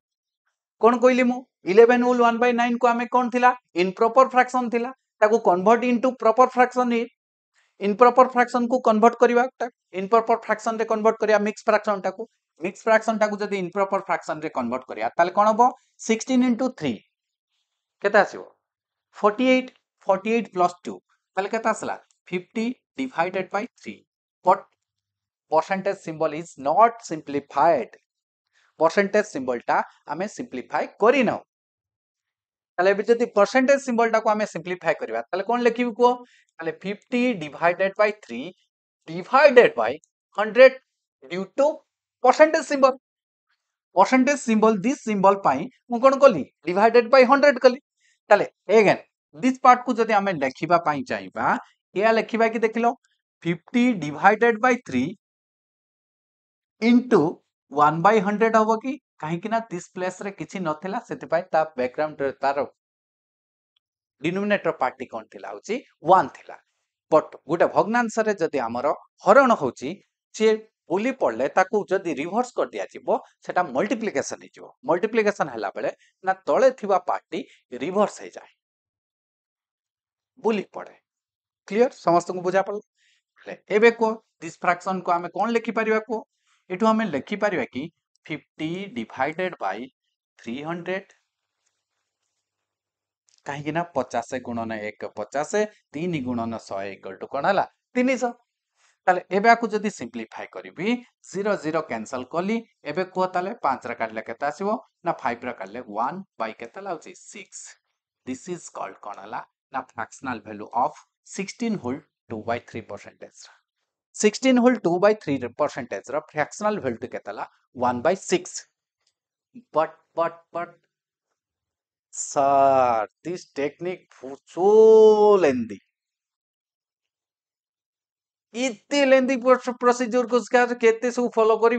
কোন কইলি মু 11 হোল 1 বাই 9 কো আমি কোন থিলা ইনপ্রপার ফ্র্যাকশন থিলা তাকু convert into fraction fraction improper fraction কু কনভর্ট করা ইনপ্রপর ফ্রাকশন রে কনভর্ট করা মিক্স ফ্রাকশন টাকু মিক্স ফ্রাকশন টাকু যদি ইনপ্রপর ফ্রাকশন রে কনভর্ট করা তাহলে কোণ হব সিক্সটিন ইন্টু থ্রি কেতে আসব forty eight forty eight plus two তাহলে কেতে আসলা fifty divided by three but percentage symbol is not simplified percentage symbol টা আমি সিম্পলিফাই করি নাও তাহলে এবে যদি পরসেন্টেজ সিম্বলটাকে আমি সিম্পলিফাই করিবা তাহলে কোন লিখিবি কো তাহলে 50 divided by 3 divided by 100 due to percentage symbol percentage symbol this symbol पाई मु कोन कली डिवाइडेड बाय 100 कली ताले अगेन दिस पार्ट को जदी हमें लेखिबा पाई चाहिबा या लेखिबा कि देखिलो 50 डिवाइडेड बाय 3 इनटू 1 बाय 100 होबो कि କାହିଁକିନା ଦିସ୍ ପ୍ଲେସ୍ରେ କିଛି ନଥିଲା ସେଥିପାଇଁ ତା ବ୍ୟାକଗ୍ରାଉଣ୍ଡରେ ତାର ଡିନୋମିନେଟର ପାର୍ଟି କ'ଣ ଥିଲା ହେଉଛି ୱାନ୍ ଥିଲା ବଟ୍ ଗୋଟେ ଭଗ୍ନାଂଶରେ ଯଦି ଆମର ହରଣ ହେଉଛି ସିଏ ବୁଲି ପଡ଼ିଲେ ତାକୁ ଯଦି ରିଭର୍ସ କରିଦିଆଯିବ ସେଟା ମଲ୍ଟିପ୍ଲିକେସନ୍ ହେଇଯିବ ମଲ୍ଟିପ୍ଲିକେସନ୍ ହେଲା ବେଳେ ନା ତଳେ ଥିବା ପାର୍ଟି ରିଭର୍ସ ହେଇଯାଏ ବୁଲି ପଡ଼େ କ୍ଲିଅର ସମସ୍ତଙ୍କୁ ବୁଝା ପଡ଼ିଲା ହେଲେ ଏବେ କୁହ ଦିସ୍ ଫ୍ରାକ୍ସନ୍କୁ ଆମେ କ'ଣ ଲେଖିପାରିବା କୁହ ଏଠୁ ଆମେ ଲେଖିପାରିବା କି fifty divided by three hundred कहीं ना पचास गुणन एक पचास तीन गुणन शहे इक्वल टू कौन है तीन शह তাহলে এবে আকু যদি সিম্পলিফাই করিবি জিরো জিরো ক্যানসেল কলি এবে কুহ তাহলে পাঁচরে কাটলে কেতে আসব না ফাইভরে কাটলে ওয়ান বাই কেতে লাগুছি সিক্স দিস ইজ কল্ড কণ হল না fractional value of sixteen whole two by three percentage 16 whole 2 by 3 percentage रा फ्रैक्शनल वैल्यू केतला 1 by 6. But but but sir this technique so lengthy इतने लेंदी प्रोसीजर को केते सब फॉलो करी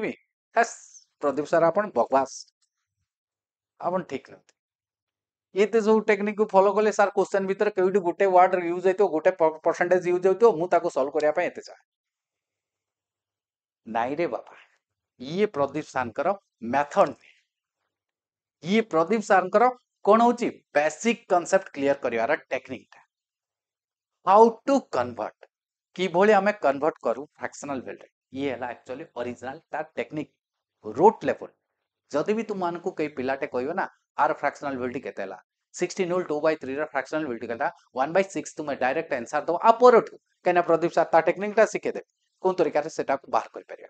प्रदीप सर आपन बकवास आपन ठीक इते ଏତେ ସବୁ को फॉलो କଲେ ସାର୍ क्वेश्चन ଭିତରେ କେଉଁଠି ଗୋଟେ ୱାର୍ଡ ୟୁଜ୍ ହେଇଥିବ ଗୋଟେ ପରସେଣ୍ଟେଜ୍ ୟୁଜ୍ ହେଇଥିବ ମୁଁ ତାକୁ ସଲ୍ଭ କରିବା ପାଇଁ ଏତେ ଚାହେଁ नाई रे बाबा ये प्रदीप सार मैथड ये प्रदीप सार कौन हूँ बेसिक कनसेप्ट क्लीयर कर टेक्निकटा हाउ टू कनभर्ट कि आम कनभर्ट करूँ फ्राक्सनाल वेल्ड ये एक्चुअली ओरिजिनल तार टेक्निक रोट लेवल जदि भी तुम मानक कई पिलाटे कह आर फ्राक्सनाल वेल्ड के sixteen whole two by three fractional value के वन बै सिक्स तुम्हें डायरेक्ट एनसर दबा आ पर कहीं प्रदीप सार टेक्निकटा शिखेदेव कौन तरीका से बाहर कर पार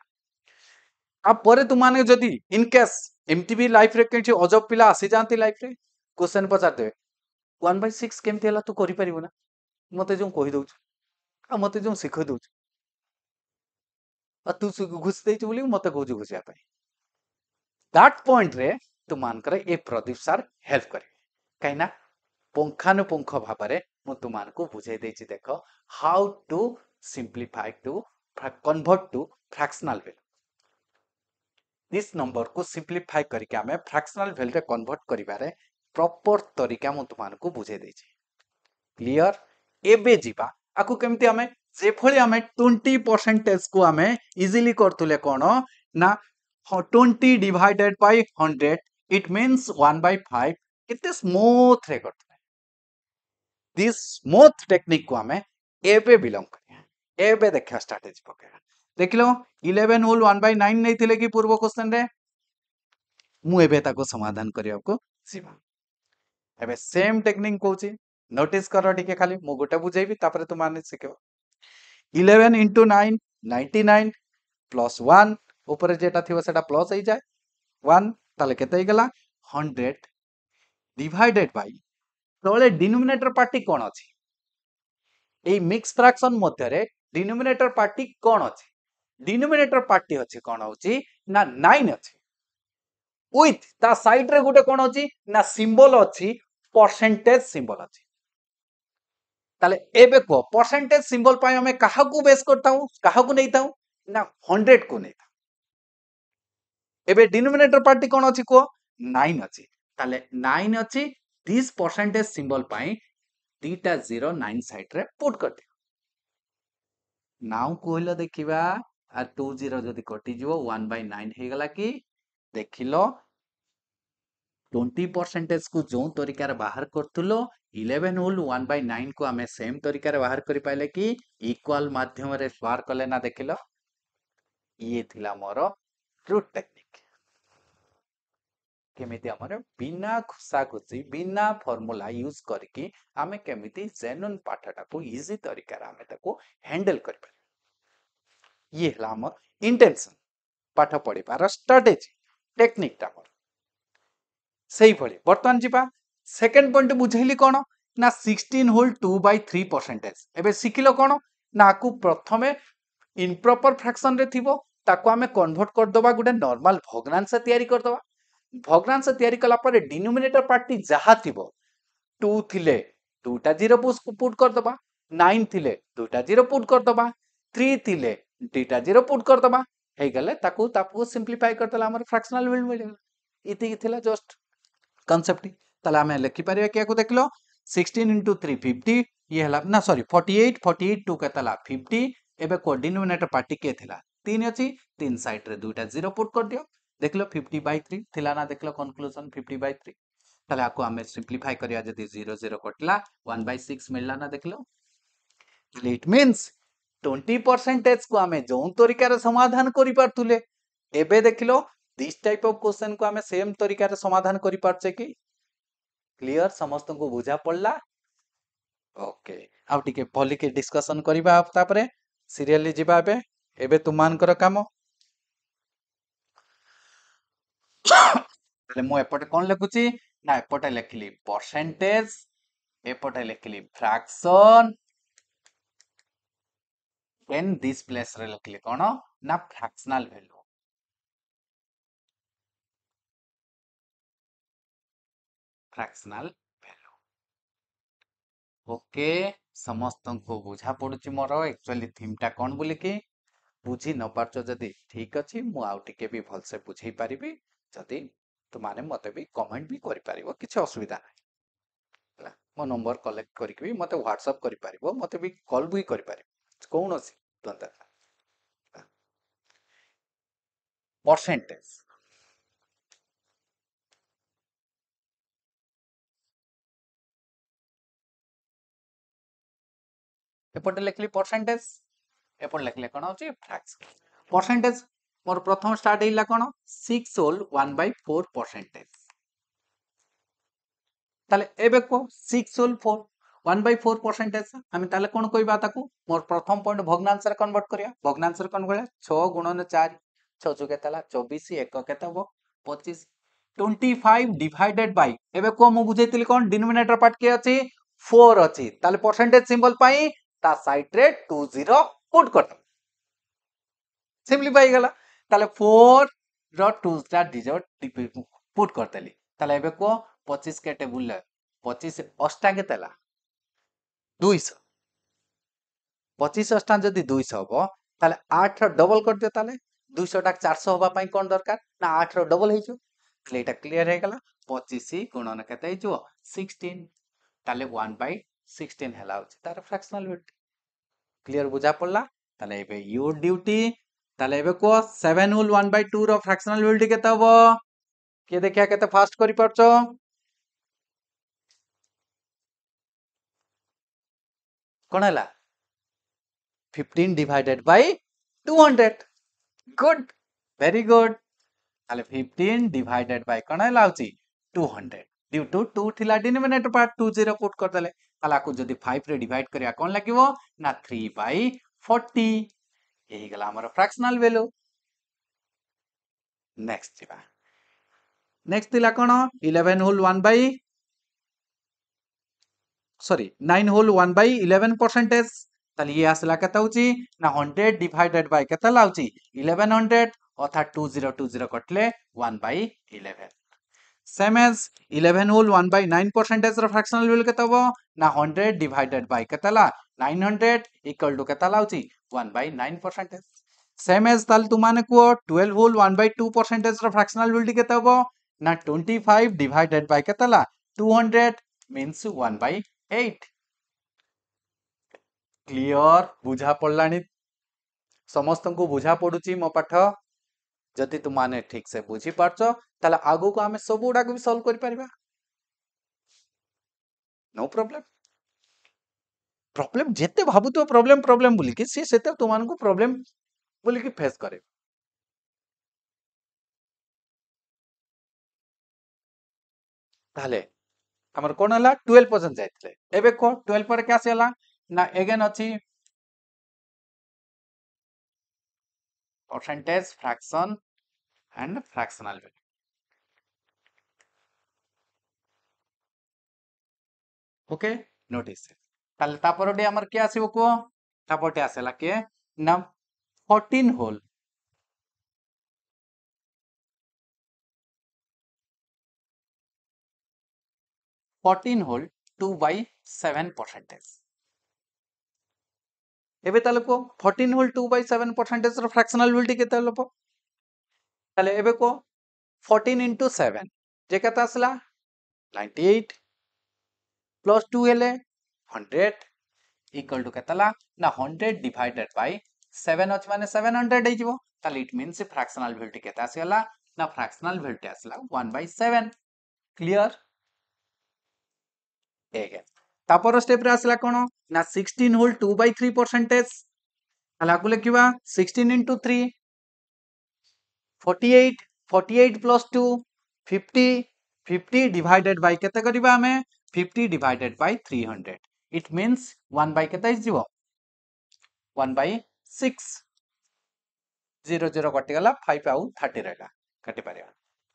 आपर तुम मैंने इनकेस एम टी लाइफ अजब पिला आसी जाती लाइफ क्वेश्चन पचारदे वन बै सिक्स केमती है तू करू ना मत जो कहीदे मत जो शिख दौ तू घुसी मत कह घुसाप दैट पॉइंट रे तुम मानक ए प्रदीप सार हेल्प कर कहीं पुंखानुपुख भाव में मुझे बुझे देख how to simplify to convert to fractional value. this number को simplify करके आमे fractional value रे convert करिबारे proper तरीका मु तुमानकू बुझे देछि क्लियर एबे जीवा आकू केमति आमे जेभଳି आमे 20% टेस्ट को आमे इजीली करतुले कोन ना 20 divided by 100 it means 1 by 5 केते स्मूथ रे करतुले दिस स्मूथ टेक्निक को आमे एबे बिलोंग ए देखा स्ट्राटेजिक पकेगा देख लो eleven whole one by nine नहीं कि पूर्व क्वेश्चन मुझे समाधान करने को सेम टेक्निक कौच नोटिस कर टी खाली मु गोटे बुझेबी तुम शिख eleven into nine ninety nine plus one ऊपर जेटा थी प्लस हो जाए वन ताले केते गला हंड्रेड डिवाइडेड बाय तले डिनोमिनेटर पार्टी कौन अच्छी मिक्स फ्रैक्शन मध्य ଡିନୋମିନେଟର ପାର୍ଟି କ'ଣ ଅଛି ଡିନୋମିନେଟର ପାର୍ଟି ଅଛି କ'ଣ ହେଉଛି ନା ନାଇନ୍ ଅଛି ୱିଥ ତା ସାଇଡ୍ରେ ଗୋଟେ କ'ଣ ଅଛି ନା ସିମ୍ବଲ ଅଛି ପରସେଣ୍ଟେଜ ସିମ୍ବଲ ଅଛି তাহলে এবে কুহ পরসেন্টেজ সিম্বল পাই আমি কাহাকু বেস করতাম কাহাকু নেইতাম না হন্ড্রেড কু নেইতাম এবে ডিনোমিনেটর পার্টি কোন অছি কুহ নাইন অছি তাহলে নাইন অছি দিস পরসেন্টেজ সিম্বল পাই দুইটা জিরো নাইন সাইড রে পুট করতে নাও କହିଲ ଦେଖିବା আর টু জিরো যদি কটিଯିବ ওয়ান বাই নাইন ହେଇଗଲା କି ଦେଖିଲ ଟ୍ୱେଣ୍ଟି ପରସେଣ୍ଟେଜକୁ ଯେଉଁ ତରିକାରେ ବାହାର କରୁଥିଲ ଇଲେଭେନ୍ ହୁଲ୍ ୱାନ୍ ବାଇ ନାଇନ୍କୁ ଆମେ ସେମ୍ ତରିକାରେ ବାହାର କରିପାରିଲେ କି ଇକ୍ୱାଲ୍ ମାଧ୍ୟମରେ ବାହାର କଲେ ନା ଦେଖିଲ ଇଏ ଥିଲା ମୋର ଟ୍ରୁଥ୍ ଟେକ୍ କେମିତି ଆମର ବିନା ଘୁଷାଘୁଷି ବିନା ଫର୍ମୁଲା ୟୁଜ୍ କରିକି ଆମେ କେମିତି ଜେନୁନ୍ ପାଠଟାକୁ ଇଜି ତରିକାରେ ଆମେ ତାକୁ ହ୍ୟାଣ୍ଡେଲ କରିପାରିବା ଇଏ ହେଲା ଆମର ଇଣ୍ଟେନସନ୍ ପାଠ ପଢ଼ିବାର ଷ୍ଟ୍ରାଟେଜି ଟେକ୍ନିକଟା ଆମର ସେଇଭଳି ବର୍ତ୍ତମାନ ଯିବା ସେକେଣ୍ଡ ପଏଣ୍ଟ ବୁଝେଇଲି କ'ଣ ନା sixteen whole two by three percentage ଏବେ ଶିଖିଲ କ'ଣ ନା ଆକୁ ପ୍ରଥମେ ଇନପ୍ରପର ଫ୍ରାକ୍ସନରେ ଥିବ ତାକୁ ଆମେ କନଭର୍ଟ କରିଦେବା ଗୋଟେ ନର୍ମାଲ ଭଗ୍ନାଂଶ ତିଆରି କରିଦେବା ভগ্নাংশ ତିଆରି କଲା ପରେ ଡିନୋମିନେଟର ପାର୍ଟଟି ଯାହା ଥିବ ଟୁ ଥିଲେ ଦୁଇଟା ଜିରୋ ପୁଟ୍ କରିଦେବା ନାଇନ୍ ଥିଲେ ଦୁଇଟା ଜିରୋ ପୁଟ୍ କରିଦେବା ଥ୍ରୀ ଥିଲେ ଦୁଇଟା ଜିରୋ ପୁଟ୍ କରିଦେବା ହେଇଗଲେ ତାକୁ ତାକୁ ସିମ୍ପ୍ଲିଫାଏ କରିଦେଲେ ଆମର ଫ୍ରାକ୍ସନାଲ ବିଲ୍ଡ ମିଳିଗଲା ଏତିକି ଥିଲା ଜଷ୍ଟ କନସେପ୍ଟ ତାହେଲେ ଆମେ ଲେଖିପାରିବା କିଆକୁ ଦେଖିଲ ସିକ୍ସଟିନ୍ ଇଣ୍ଟୁ ଥ୍ରୀ ଫିଫ୍ଟି ଇଏ ହେଲା ନା sorry forty eight forty eight two କେତେ ହେଲା ଫିଫ୍ଟି ଏବେ କୋଡ଼ିନୋମିନେଟର ପାର୍ଟି କିଏ ଥିଲା ତିନି ଅଛି ତିନି ସାଇଡ଼୍ରେ ଦୁଇଟା ଜିରୋ ପୁଟ୍ କରିଦିଅ देख लो फिफ्टी बै थ्री ना देख लो कनक्लूजन फिफ्टी बै थ्री তাহলে আকু আমি সিম্পলিফাই করিয়া যদি জিরো জিরো কটিলা ওয়ান বাই সিক্স মিললা না দেখলো তাহলে ইট মিনস টোয়েন্টি পরসেন্টেজ কু আমি যে তরিকার সমাধান করে পারুলে এবে দেখলো দিস টাইপ অফ কোশ্চেন কু আমি সেম তরিকার সমাধান করে পারছে কি ক্লিয়ার সমস্ত বুঝা পড়লা ওকে আউ টিকে ভলিকি ডিসকসন করিবা তারপরে সিরিয়ালি যা এবে এবে তুমানকর কাম ତାହେଲେ ମୁଁ ଏପଟେ କ'ଣ ଲେଖୁଛି ନା ଏପଟେ ଲେଖିଲି ପରସେଣ୍ଟେଜ ଏପଟେ ଲେଖିଲି ଫ୍ରାକ୍ସନ୍ ଦେନ୍ ଦିସ୍ ପ୍ଲେସରେ ଲେଖିଲି କ'ଣ ନା fractional value fractional value okay ସମସ୍ତଙ୍କୁ ବୁଝା ପଡୁଛି ମୋର ଆକ୍ଚୁଆଲି ଥିମ୍ଟା କ'ଣ ବୋଲିକି ବୁଝି ନ ପାରୁଛ ଯଦି ଠିକ୍ ଅଛି ମୁଁ ଆଉ ଟିକେ ବି ଭଲସେ ବୁଝେଇ ପାରିବି ଯଦି ତୁମମାନେ ମୋତେ ବି କମେଣ୍ଟ ବି କରିପାରିବ କିଛି ଅସୁବିଧା ନାହିଁ ହେଲା ମୋ ନମ୍ବର କଲେକ୍ଟ କରିକି ବି ମୋତେ ହ୍ୱାଟ୍ସଅପ୍ କରିପାରିବ ମୋତେ ବି କଲ୍ ବି କରିପାରିବ କୌଣସି ଦ୍ୱନ୍ଦ୍ୱ ପରସେଣ୍ଟେଜ এপটে লেখিলি পরসেন্টেজ এপটে লেখিলে কোণ হচ্ছে ফ্রাকশন পরসেন্টেজ ମୋର ପ୍ରଥମ ଷ୍ଟାର୍ଟ ହେଇଲା କ'ଣ six whole one by four percentage ତାହେଲେ ଏବେ କୁହ six whole four one by four percentage ଆମେ ତାହେଲେ କ'ଣ କହିବା ତାକୁ ମୋର ପ୍ରଥମ ପଏଣ୍ଟ ଭଗ୍ନାଂଶରେ କନଭର୍ଟ କରିବା ଭଗ୍ନାଂଶରେ କ'ଣ କରିବା ଛଅ ଗୁଣନ ଚାରି ଛଅ ଯୋଉ କେତେ ହେଲା ଚବିଶ ଏକ କେତେ ହବ ପଚିଶ ଟ୍ୱେଣ୍ଟି ଫାଇଭ ଡିଭାଇଡେଡ୍ ବାଇ ଏବେ କୁହ ମୁଁ ବୁଝେଇଥିଲି କ'ଣ ଡିନୋମିନେଟର ପାର୍ଟ କିଏ ଅଛି ଫୋର୍ ଅଛି ତାହେଲେ ପରସେଣ୍ଟେଜ ସିମ୍ବଲ ପାଇଁ ତା ସାଇଡ୍ରେ ଟୁ ଜିରୋ ପୁଟ୍ କରିଦେବ ସିମ୍ପ୍ଲିଫାଇ ହେଇଗଲା ତାହେଲେ ଫୋର୍ ର ଟୁ ଷ୍ଟାର୍ ଡିଜିଟ୍ ପୁଟ୍ କରିଦେଲି ତାହେଲେ ଏବେ କୁହ ପଚିଶ କେତେ ବୁଲିଲେ ପଚିଶ ଅଷ୍ଟା କେତେ ହେଲା ଦୁଇଶହ ପଚିଶ ଅଷ୍ଟା ଯଦି ଦୁଇଶହ ହବ ତାହେଲେ ଆଠର ଡବଲ କରିଦିଅ ତାହେଲେ ଦୁଇଶହଟା ଚାରିଶହ ହବା ପାଇଁ କ'ଣ ଦରକାର ନା ଆଠର ଡବଲ ହେଇଯିବ ତାହେଲେ ଏଇଟା କ୍ଲିଅର ହେଇଗଲା ପଚିଶ ଗୁଣନ କେତେ ହେଇଯିବ ସିକ୍ସଟିନ୍ ତାହେଲେ ୱାନ୍ ବାଇ ସିକ୍ସଟିନ୍ ହେଲା ହେଉଛି ତାର ଫ୍ରାକ୍ସନାଲ ୟୁନିଟ୍ କ୍ଲିଅର ବୁଝା ପଡ଼ିଲା ତାହେଲେ ଏବେ ୟୁ ଡ୍ୟୁଟି ତାହେଲେ ଏବେ କୁହ ସେଭେନ୍ ହୁଲ୍ ୱାନ୍ ବାଇ ଟୁର ଫ୍ରାକ୍ସନାଲ୍ ହୁଲ୍ଟି କେତେ ହବ କିଏ ଦେଖିବା କେତେ ଫାଷ୍ଟ କରିପାରୁଛ କ'ଣ ହେଲା fifteen divided by two hundred good very good ତାହେଲେ ଫିଫ୍ଟିନ୍ ଡିଭାଇଡେଡ୍ ବାଇ କ'ଣ ହେଲା ହେଉଛି two hundred due to two ଥିଲା denominator part two zero put କରିଦେଲେ ତାହେଲେ ଆକୁ ଯଦି ଫାଇଭ୍ରେ ଡିଭାଇଡ୍ କରିବା କ'ଣ ଲାଗିବ ନା ଥ୍ରୀ ବାଇ ଫର୍ଟି ହେଇଗଲା ଆମର ଫ୍ରାକ୍ସନାଲ ଭ୍ୟାଲୁ ନେକ୍ସଟ ଯିବା ନେକ୍ସଟ ଥିଲା କ'ଣ eleven whole one by sorry nine whole one by eleven percentage তাহলে ইয়ে আসলা কত হচ্ছে না হন্ড্রেড ডিভাইডেড বাই কত লাগুচি ইলেভেন হন্ড্রেড অর্থাৎ টু জিরো টু জিরো কটলে one by eleven same as eleven whole one by nine percentage fractional value কত হব না হন্ড্রেড ডিভাইডেড বাই কত নাইন হন্ড্রেড ইকুয়াল টু কত লাগুচি one by nine percentage same as तुमने कह twelve whole one by two percentage fractional रूल टी के ना ट्वेंटी फाइव डिडेड बै के two hundred mean one by eight clear बुझा पड़ला समस्त को बुझा पड़ुची मो पाठ जदि तुमने ठीक से बुझी पार्च तेल को आम सब गुडा भी सल्व कर नो प्रॉब्लम ପ୍ରୋବ୍ଲେମ୍ ଯେତେ ଭାବୁଥିବ ପ୍ରୋବ୍ଲେମ୍ ପ୍ରୋବ୍ଲେମ୍ ବୋଲିକି ସିଏ ସେତେ ତୁମମାନଙ୍କୁ ପ୍ରୋବ୍ଲେମ୍ ବୋଲିକି ଫେସ୍ କରେ ତାହେଲେ ଆମର କ'ଣ ହେଲା ଟୁଏଲ୍ଭ ପର୍ଯ୍ୟନ୍ତ ଯାଇଥିଲେ ଏବେ କ'ଣ ଟୁଏଲ୍ଭ ପରେ କ୍ୟାସ୍ ହେଲା ନା ଏଗେନ୍ ଅଛି percentage, fraction and fractional value. Okay notice তাহলে ତାପରଟି ଆମର କିଏ ଆସିବ କୁହ ତାପରଟି ଆସିଲା କିଏ ନା fourteen whole fourteen whole two by seven percentage এবে তাহলে কো fourteen whole two by seven percentage র ফ্রাকশনাল ভুলটি কেতে হল তাহলে এবে কো ফোরটিন ইন্টু সেভেন যে কত আসলা নাইনটি এইট প্লস টু হলে हंड्रेड इक्वल टू के हंड्रेड डिवाइडेड बै सेवेन अच्छे मैंने seven hundred whole it mean fractional value के आसगला ना फ्राक्शनाल भैल्यू आसला वन बै सेवेन क्लीयर तापर स्टेप आसला कौन ना sixteen whole two by three percentage आगे लिखा sixteen into three forty eight forty eight plus two fifty fifty divided by के आम fifty divided by three hundred it means 1 by কেতা is jibo 1 by 6 0 0 कटि गला 5 आउ 30 रहला कटि पारिबा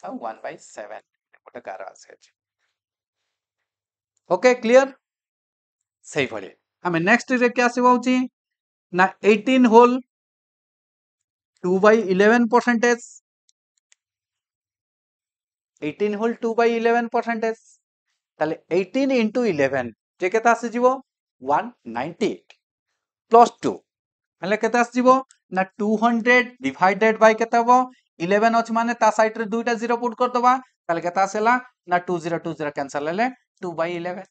ଆଉ 1 by 7 ଗୋଟେ କାର ଆସିଅଛି ଓକେ କ୍ଲିଅର ସେଇଭଳି ଆମେ ନେକ୍ସଟ ରେ କି ଆସିବ ହଉଛି ନା 18 whole 2 by 11 percentage 18 whole 2 by 11 percentage তাহলে 18 into 11 ଯେ କେତେ ଆସିଯିବ one ninety eight plus two ହେଲେ କେତେ ଆସିଯିବ ନା ଟୁ ହଣ୍ଡ୍ରେଡ୍ ଡିଭାଇଡେଡ୍ ବାଇ କେତେ ହବ ଇଲେଭେନ୍ ଅଛି ମାନେ ତା ସାଇଡ୍ରେ ଦୁଇଟା ଜିରୋ ପୁଟ୍ କରିଦେବା ତାହେଲେ କେତେ ଆସିଲା ନା two zero two zero cancel ହେଲେ two by eleven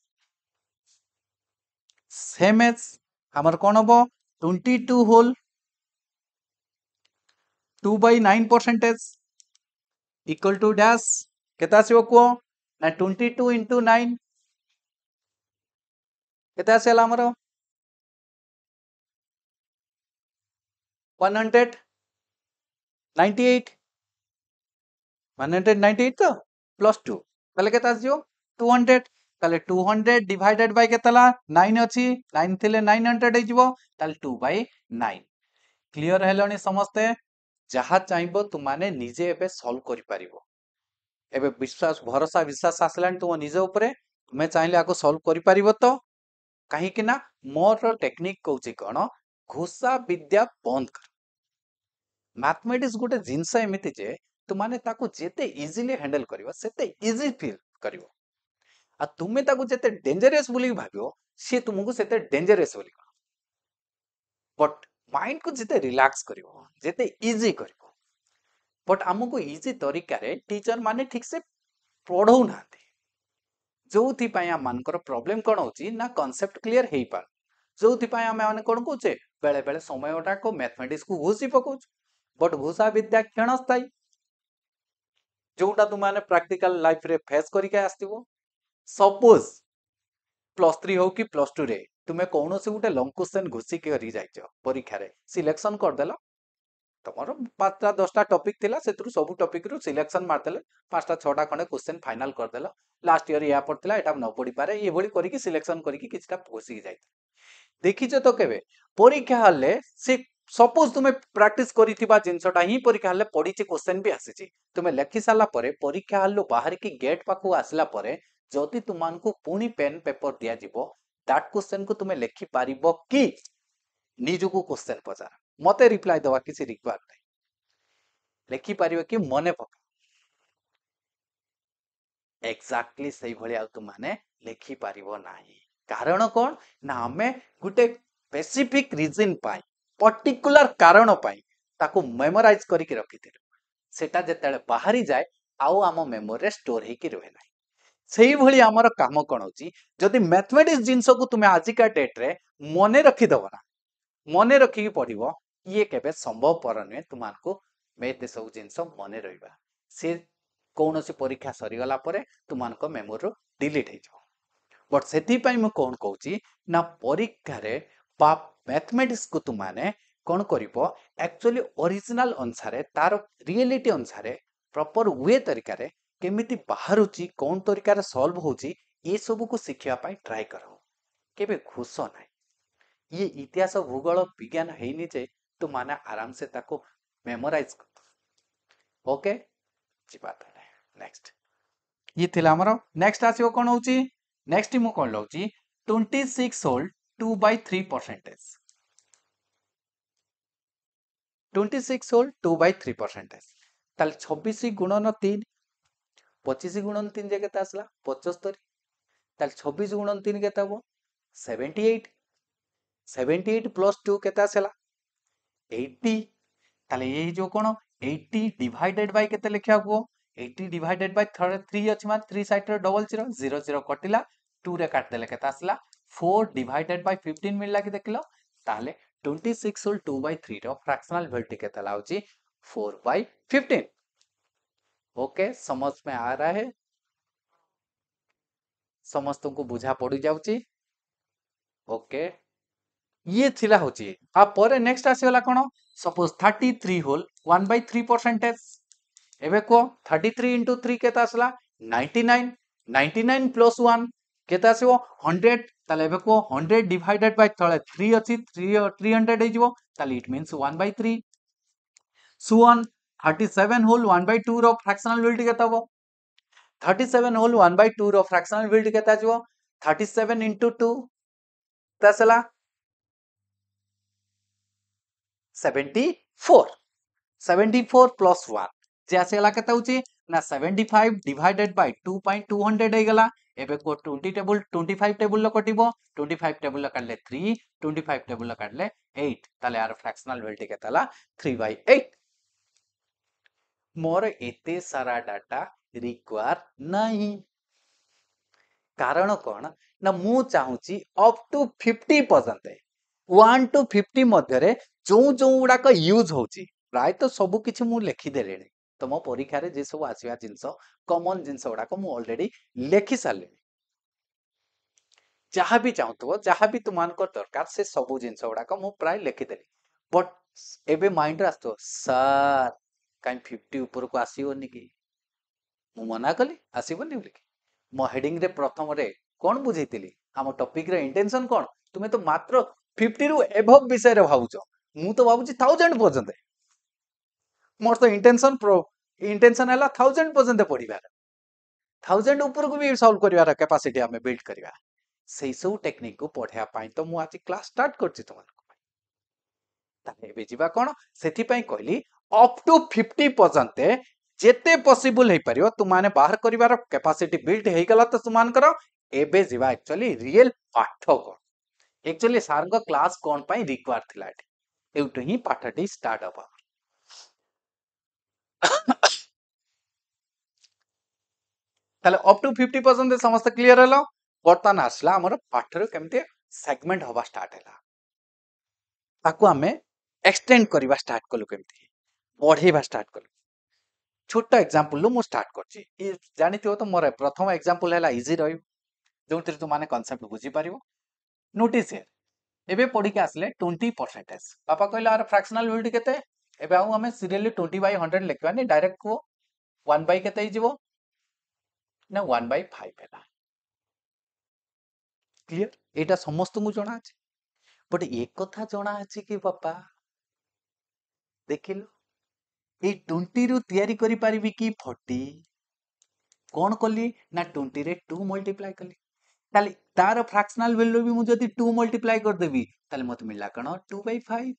same as ଆମର କ'ଣ ହବ twenty two whole two by nine percentage equal to dash କେତେ ଆସିବ କୁହ ନା ଟ୍ୱେଣ୍ଟି ଟୁ ଇଣ୍ଟୁ ନାଇନ୍ कितने सेल आम one hundred ninety eight one hundred ninety eight तो प्लस टू पहले कितना टू हंड्रेड तेल टू हंड्रेड डिडेड बै के नाइन अच्छी नाइन थी नाइन हंड्रेड हो टू बै नाइन क्लीयर है समस्ते जहाँ चाहब तुमने निजे सल्व कर भरोसा विश्वास आसलानी तुम निजे तुम्हें चाहिए आपको सल्व कर पार तो କାହିଁକି ନା ମୋର ଟେକ୍ନିକ୍ କହୁଛି କ'ଣ ଘୋଷା ବିଦ୍ୟା ବନ୍ଦ କର ମ୍ୟାଥମେଟିକ୍ସ ଗୋଟେ ଜିନିଷ ଏମିତି ଯେ ତୁମେ ତାକୁ ଯେତେ ଇଜିଲି ହ୍ୟାଣ୍ଡେଲ କରିବ ସେତେ ଇଜି ଫିଲ୍ କରିବ ଆଉ ତୁମେ ତାକୁ ଯେତେ ଡେଞ୍ଜରିୟସ୍ ବୋଲିକି ଭାବିବ ସିଏ ତୁମକୁ ସେତେ ଡେଞ୍ଜରିୟସ୍ ବୋଲି କଣ ବଟ୍ ମାଇଣ୍ଡକୁ ଯେତେ ରିଲାକ୍ସ କରିବ ଯେତେ ଇଜି କରିବ ବଟ୍ ଆମକୁ ଇଜି ତରିକାରେ ଟିଚର ମାନେ ଠିକ୍ ସେ ପଢ଼ଉନାହାନ୍ତି जो आम मान प्रोब्लेम कौन हो कनसेप्ट क्लीयर हो पार जो आम मैंने कौन कौचे बेले बेले समय गुटाक मैथमेटिक्स को घुसी पकाच बट घुसा विद्या क्षण स्थायी जो तुमने प्राक्टिकाल लाइफ फेस कर सपोज प्लस थ्री हो कि प्लस टू रे तुम्हें कौन सी गोटे लंग क्वेश्चन घुसिक सिलेक्शन करदेल তোমার পাঁচটা দশটা টপিক লা সেতু সব টপিক রু সিলেকশন মারিদেলে পাঁচটা ছটা খন্ডে কোশ্চেন ফাইনাল করেদেল লাস্ট ইয়ার ইয়া পড়িলা এটা ন পড়িপারে এইভাবে করি সিলেকশন করি কিছুটা ঘোষি যাই দেখিছ তো কেবে পরীক্ষা হলে সে সপোজ তুমি প্রাকটিস করে জিনিসটা হি পরীক্ষা হলে পড়িছে কোশ্চেন বি আসিছে তুমি লেখি সারা পরে পরীক্ষা হলু বাহারিকি গেট পাখু আসলা পরে যদি তোমাকে পুনি পেন পেপর দিয়া যাব দ্যাট কোশ্চেন কু তুমি লেখি পারিব কি নিজকু কোশ্চেন পচার ମୋତେ ରିପ୍ଲାଏ ଦେବା କିଛି ରିକ୍ୱାର୍ ନାହିଁ ଲେଖିପାରିବ କି ମନେ ପକା ଏକ୍ଜାକ୍ଟଲି ସେଇଭଳି ଆଉ ତୁମାନେ ଲେଖିପାରିବ ନାହିଁ କାରଣ କ'ଣ ନା ଆମେ ଗୋଟେ ସ୍ପେସିଫିକ୍ ରିଜିନ୍ ପାଇଁ ପର୍ଟିକୁଲାର କାରଣ ପାଇଁ ତାକୁ ମେମୋରାଇଜ୍ କରିକି ରଖିଥିଲୁ ସେଟା ଯେତେବେଳେ ବାହାରିଯାଏ ଆଉ ଆମ ମେମୋରିରେ ଷ୍ଟୋର ହେଇକି ରୁହେ ନାହିଁ ସେଇଭଳି ଆମର କାମ କ'ଣ ହେଉଛି ଯଦି ମ୍ୟାଥମେଟିକ୍ସ ଜିନିଷକୁ ତୁମେ ଆଜିକା ଡେଟ୍ରେ ମନେ ରଖିଦେବ ନା ମନେ ରଖିକି ପଢ଼ିବ ଇଏ କେବେ ସମ୍ଭବପର ନୁହେଁ ତୁମମାନଙ୍କୁ ମ୍ୟାଥ୍ ଏସବୁ ଜିନିଷ ମନେ ରହିବା ସେ କୌଣସି ପରୀକ୍ଷା ସରିଗଲା ପରେ ତୁମମାନଙ୍କ ମେମୋରିରୁ ଡିଲିଟ୍ ହେଇଯିବ ବଟ୍ ସେଥିପାଇଁ ମୁଁ କ'ଣ କହୁଛି ନା ପରୀକ୍ଷାରେ ବା ମ୍ୟାଥମେଟିକ୍ସକୁ ତୁମମାନେ କ'ଣ କରିବ ଆକ୍ଚୁଆଲି ଅରିଜିନାଲ ଅନୁସାରେ ତାର ରିଏଲିଟି ଅନୁସାରେ ପ୍ରପର ୱେ ତରିକାରେ କେମିତି ବାହାରୁଛି କ'ଣ ତରିକାରେ ସଲ୍ଭ ହେଉଛି ଏସବୁକୁ ଶିଖିବା ପାଇଁ ଟ୍ରାଏ କର କେବେ ଘୁଷ ନାହିଁ ଇଏ ଇତିହାସ ଭୂଗୋଳ ବିଜ୍ଞାନ ହେଇନି ଯେ तुम्हारा आराम से ताको मेमोराइज कर ओके जी बात है नेक्स्ट ये थिला हमरो नेक्स्ट आसीबो कोन होची नेक्स्ट मु कोन लौची 26 whole 2 by 3 percentage 26 whole 2 by 3 percentage তাহলে ছব্বিশ গুণন তিন পঁচিশ গুণন তিন যে কেতে আসলা পঁচস্তরি তাহলে ছব্বিশ গুণন তিন কেতে হব seventy eight seventy eight plus two কেতে আসলা এইটি তাহলে এই যে কোণ এইটি ডিভাইডেড বাই কেতে লেখিয়া কুহ eighty divided by three three অছি মানে থ্রি সাইড্রে ডবল জিরো জিরো জিরো কটিলা টুরে কাটিদেলে কেতে আসলা ফোর ডিভাইডেড বাই ফিফটিন মিললা কি দেখিল তাহলে twenty six whole two by three fractional value के लाउच फोर बै फिफ्टीन ओके समझ में आ रहा है समस्त को बुझा पड़ जाऊँ ओके ଇଏ ଥିଲା ହେଉଛି ତାପରେ ନେକ୍ସଟ ଆସିଗଲା କ'ଣ suppose thirty three whole one by three percentage ଏବେ କୁହ ଥାର୍ଟି ଥ୍ରୀ ଇଣ୍ଟୁ ଥ୍ରୀ କେତେ ଆସିଲା ninety nine ninety nine plus one କେତେ ଆସିବ ହଣ୍ଡ୍ରେଡ଼ ତାହେଲେ ଏବେ କୁହ ହଣ୍ଡ୍ରେଡ଼ ଡିଭାଇଡେଡ୍ ବାଇ ତଳେ ଥ୍ରୀ ଅଛି ଥ୍ରୀ ଥ୍ରୀ ହଣ୍ଡ୍ରେଡ଼ ହେଇଯିବ ତାହେଲେ it means one by three ସୁୱାନ୍ thirty seven whole one by ଟୁର ଫ୍ରାକ୍ସନାଲ୍ ବିଲ୍ଡ କେତେ ହେବ thirty seven whole one by ଟୁର ଫ୍ରାକ୍ସନାଲ୍ ବିଲ୍ଡ କେତେ ଆସିବ ଥାର୍ଟି ସେଭେନ୍ ଇଣ୍ଟୁ ଟୁ କେତେ ଆସିଲା 74 74 plus 1 જે આસેલા કેતા હોચી ના 75 divided by 2.200 ହେଇଗଲା ଏବେ କୋ 20 ଟେବୁଲ 25 ଟେବୁଲ ର କଟିବ 25 ଟେବୁଲ ର କାଢିଲେ 3 25 ଟେବୁଲ ର କାଢିଲେ 8 ତାହେଲେ ଆର ଫ୍ରାକ୍ସନାଲ ଭେଲ୍ଟି କେତେ ହେଲା 3/8 ମୋର ଏତେ ସାରା ଡାଟା ରିକ୍ୱାର ନାହିଁ କାରଣ କ'ଣ ନା ମୁଁ ଚାହୁଁଛି ଅପ୍ ଟୁ ଫିଫ୍ଟି ପର୍ଯ୍ୟନ୍ତ ୱାନ୍ ଟୁ ଫିଫ୍ଟି ମଧ୍ୟରେ ଯେଉଁ ଯେଉଁ ଗୁଡ଼ାକ ୟୁଜ୍ ହେଉଛି ପ୍ରାୟତଃ ସବୁ କିଛି ମୁଁ ଲେଖିଦେଲିଣି ତମ ପରୀକ୍ଷାରେ ଯେ ସବୁ ଆସିବା ଜିନିଷ କମନ୍ ଜିନିଷ ଗୁଡ଼ାକ ମୁଁ ଅଲରେଡ଼ି ଲେଖି ସାରିଲିଣି ଯାହା ବି ଚାହୁଁଥିବ ଯାହା ବି ତୁମମାନଙ୍କର ଦରକାର ସେ ସବୁ ଜିନିଷ ଗୁଡ଼ାକ ମୁଁ ପ୍ରାୟ ଲେଖିଦେଲି ବଟ୍ ଏବେ ମାଇଣ୍ଡରେ ଆସୁଥିବ ସାର୍ କାଇଁ ଫିଫ୍ଟି ଉପରକୁ ଆସିବନି କି ମୁଁ ମନା କଲି ଆସିବନି ବୋଲିକି ମୋ ହେଡିଂରେ ପ୍ରଥମରେ କ'ଣ ବୁଝେଇଥିଲି ଆମ ଟପିକ୍ ର ଇଣ୍ଟେନସନ୍ କ'ଣ ତୁମେ ତ ମାତ୍ର ଫିଫ୍ଟିରୁ ଏଭବ୍ ବିଷୟରେ ଭାବୁଛ ମୁଁ ତ ଭାବୁଛି ଥାଉଜେଣ୍ଡ ପର୍ଯ୍ୟନ୍ତ ମୋର ତ ଇଣ୍ଟେନସନ୍ ଇଣ୍ଟେନସନ୍ ହେଲା ଥାଉଜେଣ୍ଡ ପର୍ଯ୍ୟନ୍ତ ପଢ଼ିବାର ଥାଉଜେଣ୍ଡ ଉପରକୁ ବି ସଲ୍ଭ କରିବାର କ୍ୟାପାସିଟି ଆମେ ବିଲ୍ଡ କରିବା ସେଇ ସବୁ ଟେକ୍ନିକକୁ ପଢ଼ିବା ପାଇଁ ତ ମୁଁ ଆଜି କ୍ଲାସ୍ ଷ୍ଟାର୍ଟ କରିଛି ତୁମମାନଙ୍କ ପାଇଁ ତାହେଲେ ଏବେ ଯିବା କ'ଣ ସେଥିପାଇଁ କହିଲି ଅପ୍ ଟୁ ଫିଫ୍ଟି ପର୍ଯ୍ୟନ୍ତେ ଯେତେ ପସିବୁଲ୍ ହେଇପାରିବ ତୁମମାନେ ବାହାର କରିବାର କ୍ୟାପାସିଟି ବିଲ୍ଡ ହେଇଗଲା ତ ତୁମମାନଙ୍କର ଏବେ ଯିବା ଆକ୍ଚୁଆଲି ରିଏଲ୍ ପାଠ କ'ଣ ଆକ୍ଚୁଆଲି ସାର୍ଙ୍କ କ୍ଲାସ୍ କ'ଣ ପାଇଁ ରିକ୍ୱାର୍ ଥିଲା ଏଠି එවිට හි පටට ස්ටාඩවා. তাহলে অপ টু ফিফটি পরসেন্ট সমস্ত ক্লিয়ার হল বর্তমান আসলা আমার পাঠর কেমতি সেগমেন্ট হওয়া স্টার্ট হল তাকে আমি এক্সটেন্ড করা স্টার্ট কলু কেমতি বড়াইবা স্টার্ট কলু ছোট এক্সাম্পল মু স্টার্ট করছি জাঁথিব তো মোর প্রথম এক্সাম্পল হল ইজি রহব যে তুমি কনসেপ্ট বুঝিপার নোটিস হিয়ার এবে পড়িকি আসলে টোয়েন্টি পরসেন্টেজ বাপা কহিলা আর ফ্রাকশনাল ভ্যালুটি কেতে এবে আউ আমি সিরিয়ালি টোয়েন্টি বাই হন্ড্রেড লেখিবানি ডাইরেক্ট কু ওয়ান বাই কেতে হয়ে না ওয়ান বাই ফাইভ হলা ক্লিয়ার এটা সমস্ত জনা আছে বট একথা জনা আছে কি বাপা দেখিল এই টোয়েন্টিরু তৈরি করে পারিবি কি ফর্টি কোণ কলি না টোয়েন্টিরে টু মল্টিপ্লাই কলি তাহলে ତାର ଫ୍ରାକ୍ସନାଲ ଭାଲ୍ୟୁ ବି ମୁଁ ଯଦି ଟୁ ମଲ୍ଟିପ୍ଲାଏ କରିଦେବି ତାହେଲେ ମୋତେ ମିଳିଲା କ'ଣ ଟୁ ବାଇ ଫାଇଭ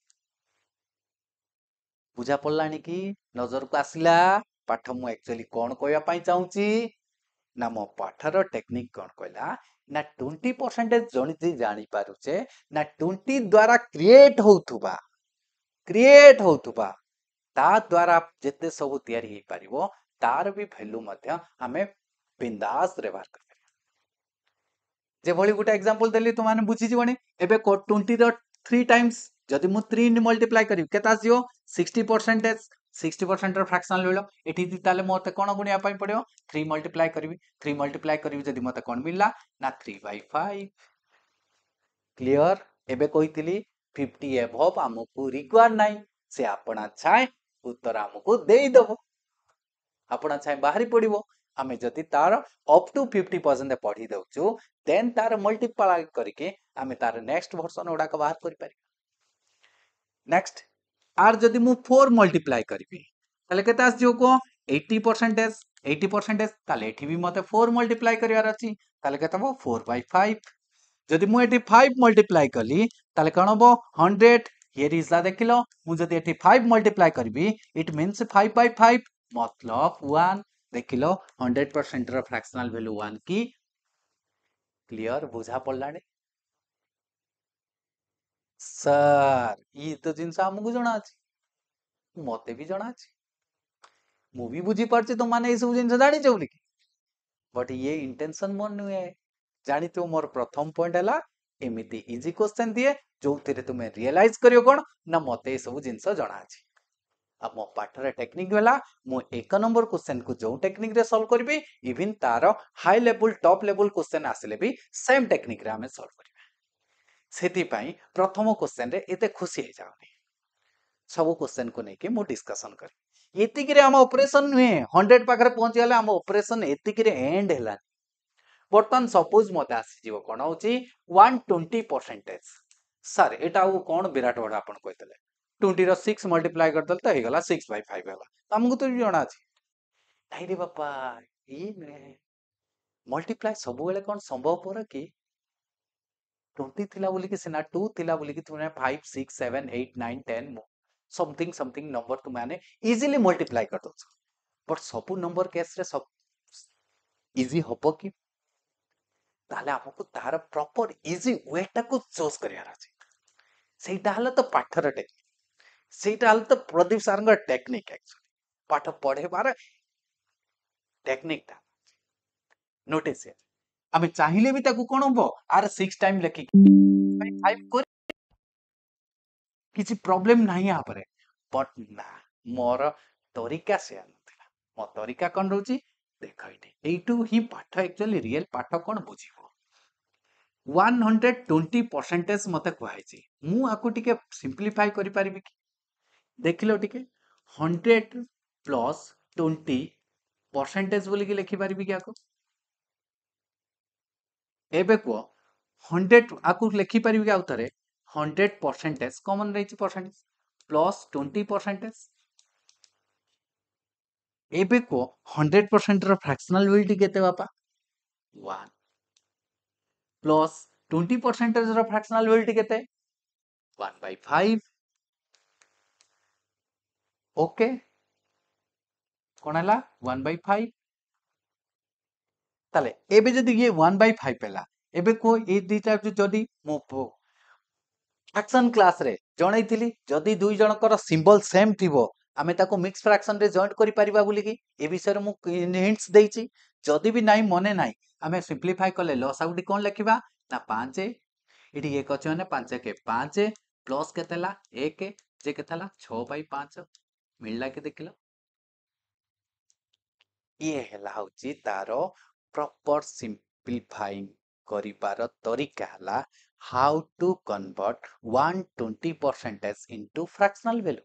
ବୁଝା ପଡ଼ିଲାଣି କି ନଜରକୁ ଆସିଲା ପାଠ ମୁଁ ଆକ୍ଚୁଆଲି କ'ଣ କହିବା ପାଇଁ ଚାହୁଁଛି ନା ମୋ ପାଠର ଟେକ୍ନିକ୍ କ'ଣ କହିଲା ନା ଟ୍ୱେଣ୍ଟି ପରସେଣ୍ଟେଜ ଜଣିଛି ଜାଣିପାରୁଛେ ନା ଟ୍ୱେଣ୍ଟି ଦ୍ୱାରା କ୍ରିଏଟ୍ ହଉଥିବା କ୍ରିଏଟ୍ ହଉଥିବା ତା ଦ୍ୱାରା ଯେତେ ସବୁ ତିଆରି ହେଇପାରିବ ତାର ବି ଭ୍ୟାଲ୍ୟୁ ମଧ୍ୟ ଆମେ ବିନ୍ଦାସ ବ୍ୟବହାର କରିବା যেভাবে গোটে এক্সাম্পল দেলি তোমাদের বুঝিযিবনি এবে টোয়েন্টির থ্রি টাইমস যদি মু থ্রি মল্টিপ্লাই করি কেতে আসব সিক্সটি পরসেন্টেজ সিক্সটি পরসেন্টর ফ্রাকশনাল মিল এটি তাহলে মতো কোণ গুণিয়া পড়ব থ্রি মল্টিপ্লাই করবি থ্রি মল্টিপ্লাই করবি যদি মতো কোণ মিললা না থ্রি বাই ফাইভ ক্লিয়র এবে কইলি ফিফটি এভভ আমকু রিকোয়ার নাই সে আপনা ছায় উত্তর আমকু দেইদব আপনা ছায় বাহারি পড়ব ଆମେ ଯଦି ତାର ଅପ୍ ଟୁ ଫିଫ୍ଟି ପରସେଣ୍ଟ ପଢି ଦେଉଛୁ ଦେନ୍ ତାର ମଲ୍ଟିପ୍ଲାଏ କରିକି ଆମେ ତାର ନେକ୍ସଟ ଭର୍ସନ ଗୁଡାକ ବାହାର କରିପାରିବା ନେକ୍ସଟ ଆର୍ ଯଦି ମୁଁ ଫୋର୍ ମଲ୍ଟିପ୍ଲାଏ କରିବି ତାହେଲେ କେତେ ଆସିଯିବ କୁହ ଏଇଟି ପରସେଣ୍ଟେଜ ଏଇଟି ପରସେଣ୍ଟେଜ ତାହେଲେ ଏଠି ବି ମୋତେ ଫୋର୍ ମଲ୍ଟିପ୍ଲାଏ କରିବାର ଅଛି ତାହେଲେ କେତେ ହବ ଫୋର୍ ବାଇ ଫାଇଭ୍ ଯଦି ମୁଁ ଏଠି ଫାଇଭ୍ ମଲ୍ଟିପ୍ଲାଏ କଲି ତାହେଲେ କ'ଣ ହବ ହଣ୍ଡ୍ରେଡ଼ हियर इज द देख लो मुझे फाइव मल्टीप्लाई करी it means five by five मतलब वन देख लो hundred percent fractional value one कि क्लीयर बुझा पड़ला सर ये तो जिन आमको जना मत भी जना मुझे बुझी पार्टी तुम तो मैंने सब जिन जाच बोलिक बट ये इंटेनसन मन नुह जान मोर प्रथम पॉइंट है एमती इजी क्वेश्चन दिए जो थे तुम्हें रियलाइज कर मत सब जिन जना ଆମ ପାଠରେ ଟେକ୍ନିକ୍ ହେଲା ମୁଁ ଏକ ନମ୍ବର କୋଶ୍ଚେନ୍କୁ ଯେଉଁ ଟେକ୍ନିକ୍ରେ ସଲ୍ଭ କରିବି ଇଭିନ୍ ତାର ହାଇ ଲେବୁଲ୍ ଟପ୍ ଲେବୁଲ୍ କୋଶ୍ଚେନ୍ ଆସିଲେ ବି ସେମ୍ ଟେକ୍ନିକ୍ରେ ଆମେ ସଲ୍ଭ କରିବା ସେଥିପାଇଁ ପ୍ରଥମ କୋଶ୍ଚେନ୍ରେ ଏତେ ଖୁସି ହେଇଯାଉନି ସବୁ କୋଶ୍ଚେନ୍କୁ ନେଇକି ମୁଁ ଡିସ୍କସନ୍ କରିବି ଏତିକିରେ ଆମ ଅପରେସନ୍ ନୁହେଁ ହଣ୍ଡ୍ରେଡ୍ ପାଖରେ ପହଞ୍ଚିଗଲେ ଆମ ଅପରେସନ୍ ଏତିକିରେ ଏଣ୍ଡ ହେଲାନି ବର୍ତ୍ତମାନ ସପୋଜ୍ ମୋତେ ଆସିଯିବ କ'ଣ ହେଉଛି ୱାନ୍ ଟ୍ୱେଣ୍ଟି ପରସେଣ୍ଟେଜ୍ ସାର୍ ଏଇଟା ଆଉ କ'ଣ ବିରାଟ ବଡ଼ ଆପଣ କହିଥିଲେ ट्वेंटी रिक्स मल्टीप्लाय करदेले तो हो गला सिक्स बै फाइव है तुमको तो भी जना अच्छे बापा ये मल्टीप्लाय सब कौन संभव पर कि ट्वेंटी थी बोली कि सिना टू थी बोली कि तुमने five six seven eight nine ten something something number तुमने इजिली मल्टीप्लाय कर दौच बट सब नंबर कैस रे सब इजी हम कि ତାହେଲେ ଆମକୁ ତାହାର ପ୍ରପର ଇଜି ୱେଟାକୁ ଚୁଜ୍ କରିବାର ଅଛି ସେଇଟା ହେଲା ତ ସେଇଟା ହେଲେ ତ ପ୍ରଦୀପ ସାର୍ଙ୍କ ଟେକ୍ନିକ୍ ଆକ୍ଚୁଆଲି ପାଠ ପଢ଼େଇବାର ଟେକ୍ନିକ୍ଟା ନୋଟିସ୍ ଆମେ ଚାହିଁଲେ ବି ତାକୁ କ'ଣ ହବ ଆର ସିକ୍ସ ଟାଇମ୍ ଲେଖିକି କିଛି ପ୍ରୋବ୍ଲେମ୍ ନାହିଁ ୟାପରେ ବଟ୍ ନା ମୋର ତରିକା ସେୟାର ନଥିଲା ମୋ ତରିକା କ'ଣ ରହୁଛି ଦେଖ ଏଇଠି ଏଇଠୁ ହିଁ ପାଠ ଆକ୍ଚୁଆଲି ରିଏଲ ପାଠ କ'ଣ ବୁଝିବ ୱାନ୍ ହଣ୍ଡ୍ରେଡ୍ ଟ୍ୱେଣ୍ଟି ପରସେଣ୍ଟେଜ୍ ମୋତେ କୁହାହେଇଛି ମୁଁ ଆକୁ ଟିକେ ସିମ୍ପ୍ଲିଫାଏ କରିପାରିବି କି ଦେଖିଲ ଟିକେ ହଣ୍ଡ୍ରେଡ୍ ପ୍ଲସ୍ ଟ୍ୱେଣ୍ଟି ପରସେଣ୍ଟେଜ୍ ବୋଲିକି ଲେଖିପାରିବି କି ଆକୁ ଏବେ କୁହ ହଣ୍ଡ୍ରେଡ଼ ଆକୁ ଲେଖିପାରିବି କି ଆଉ ଥରେ ହଣ୍ଡ୍ରେଡ୍ ପରସେଣ୍ଟେଜ୍ କମନ୍ ରହିଛି ପରସେଣ୍ଟେଜ୍ ପ୍ଲସ୍ ଟ୍ୱେଣ୍ଟି ପରସେଣ୍ଟେଜ୍ ଏବେ କୁହ ହଣ୍ଡ୍ରେଡ୍ ପରସେଣ୍ଟର ଫ୍ରାକ୍ସନାଲ୍ ହ୍ୱିଲ୍ଟି କେତେ ବାପା ୱାନ୍ ପ୍ଲସ୍ ଟ୍ୱେଣ୍ଟି ପରସେଣ୍ଟେଜର ଫ୍ରାକ୍ସନାଲ୍ ହ୍ୱିଲ୍ଟି କେତେ ୱାନ୍ ବାଇ ଫାଇଭ୍ ಓಕೆ કોણ વન બાય ફાઈવ তাহলে এবে যদি গিয়ে ওয়ান বাই ফাইভ পেলা এবে କୁହ ଏଇ ଦୁଇଟା ଯଦି ମୁଁ ଫ୍ରାକ୍ସନ୍ କ୍ଲାସ୍ରେ ଜଣେଇଥିଲି ଯଦି ଦୁଇ ଜଣଙ୍କର ସିମ୍ବଲ୍ ସେମ୍ ଥିବ ଆମେ ତାକୁ ମିକ୍ସ ଫ୍ରାକ୍ସନ୍ରେ ଜଏଣ୍ଟ କରିପାରିବା ବୋଲିକି ଏ ବିଷୟରେ ମୁଁ ହିଣ୍ଟସ୍ ଦେଇଛି ଯଦି ବି ନାହିଁ ମନେ ନାହିଁ ଆମେ ସିମ୍ପ୍ଲିଫାଏ କଲେ ଲସ୍ ଆଉ କ'ଣ ଲେଖିବା ନା ପାଞ୍ଚ ଏଠି ଏକ ଅଛି ମାନେ ପାଞ୍ଚ ଏକ ପାଞ୍ଚ ପ୍ଲସ୍ କେତେ ହେଲା ଏକ ଯେ କେତେ ହେଲା ଛଅ ବାଇ ପାଞ୍ଚ ମିଳିଲା କି ଦେଖିଲ ଇଏ ହେଲା ହଉଛି ତାର ପ୍ରପର ସିମ୍ପ୍ଲିଫାଇଂ କରିବାର ତରିକା ହେଲା how to convert one twenty percentage into fractional value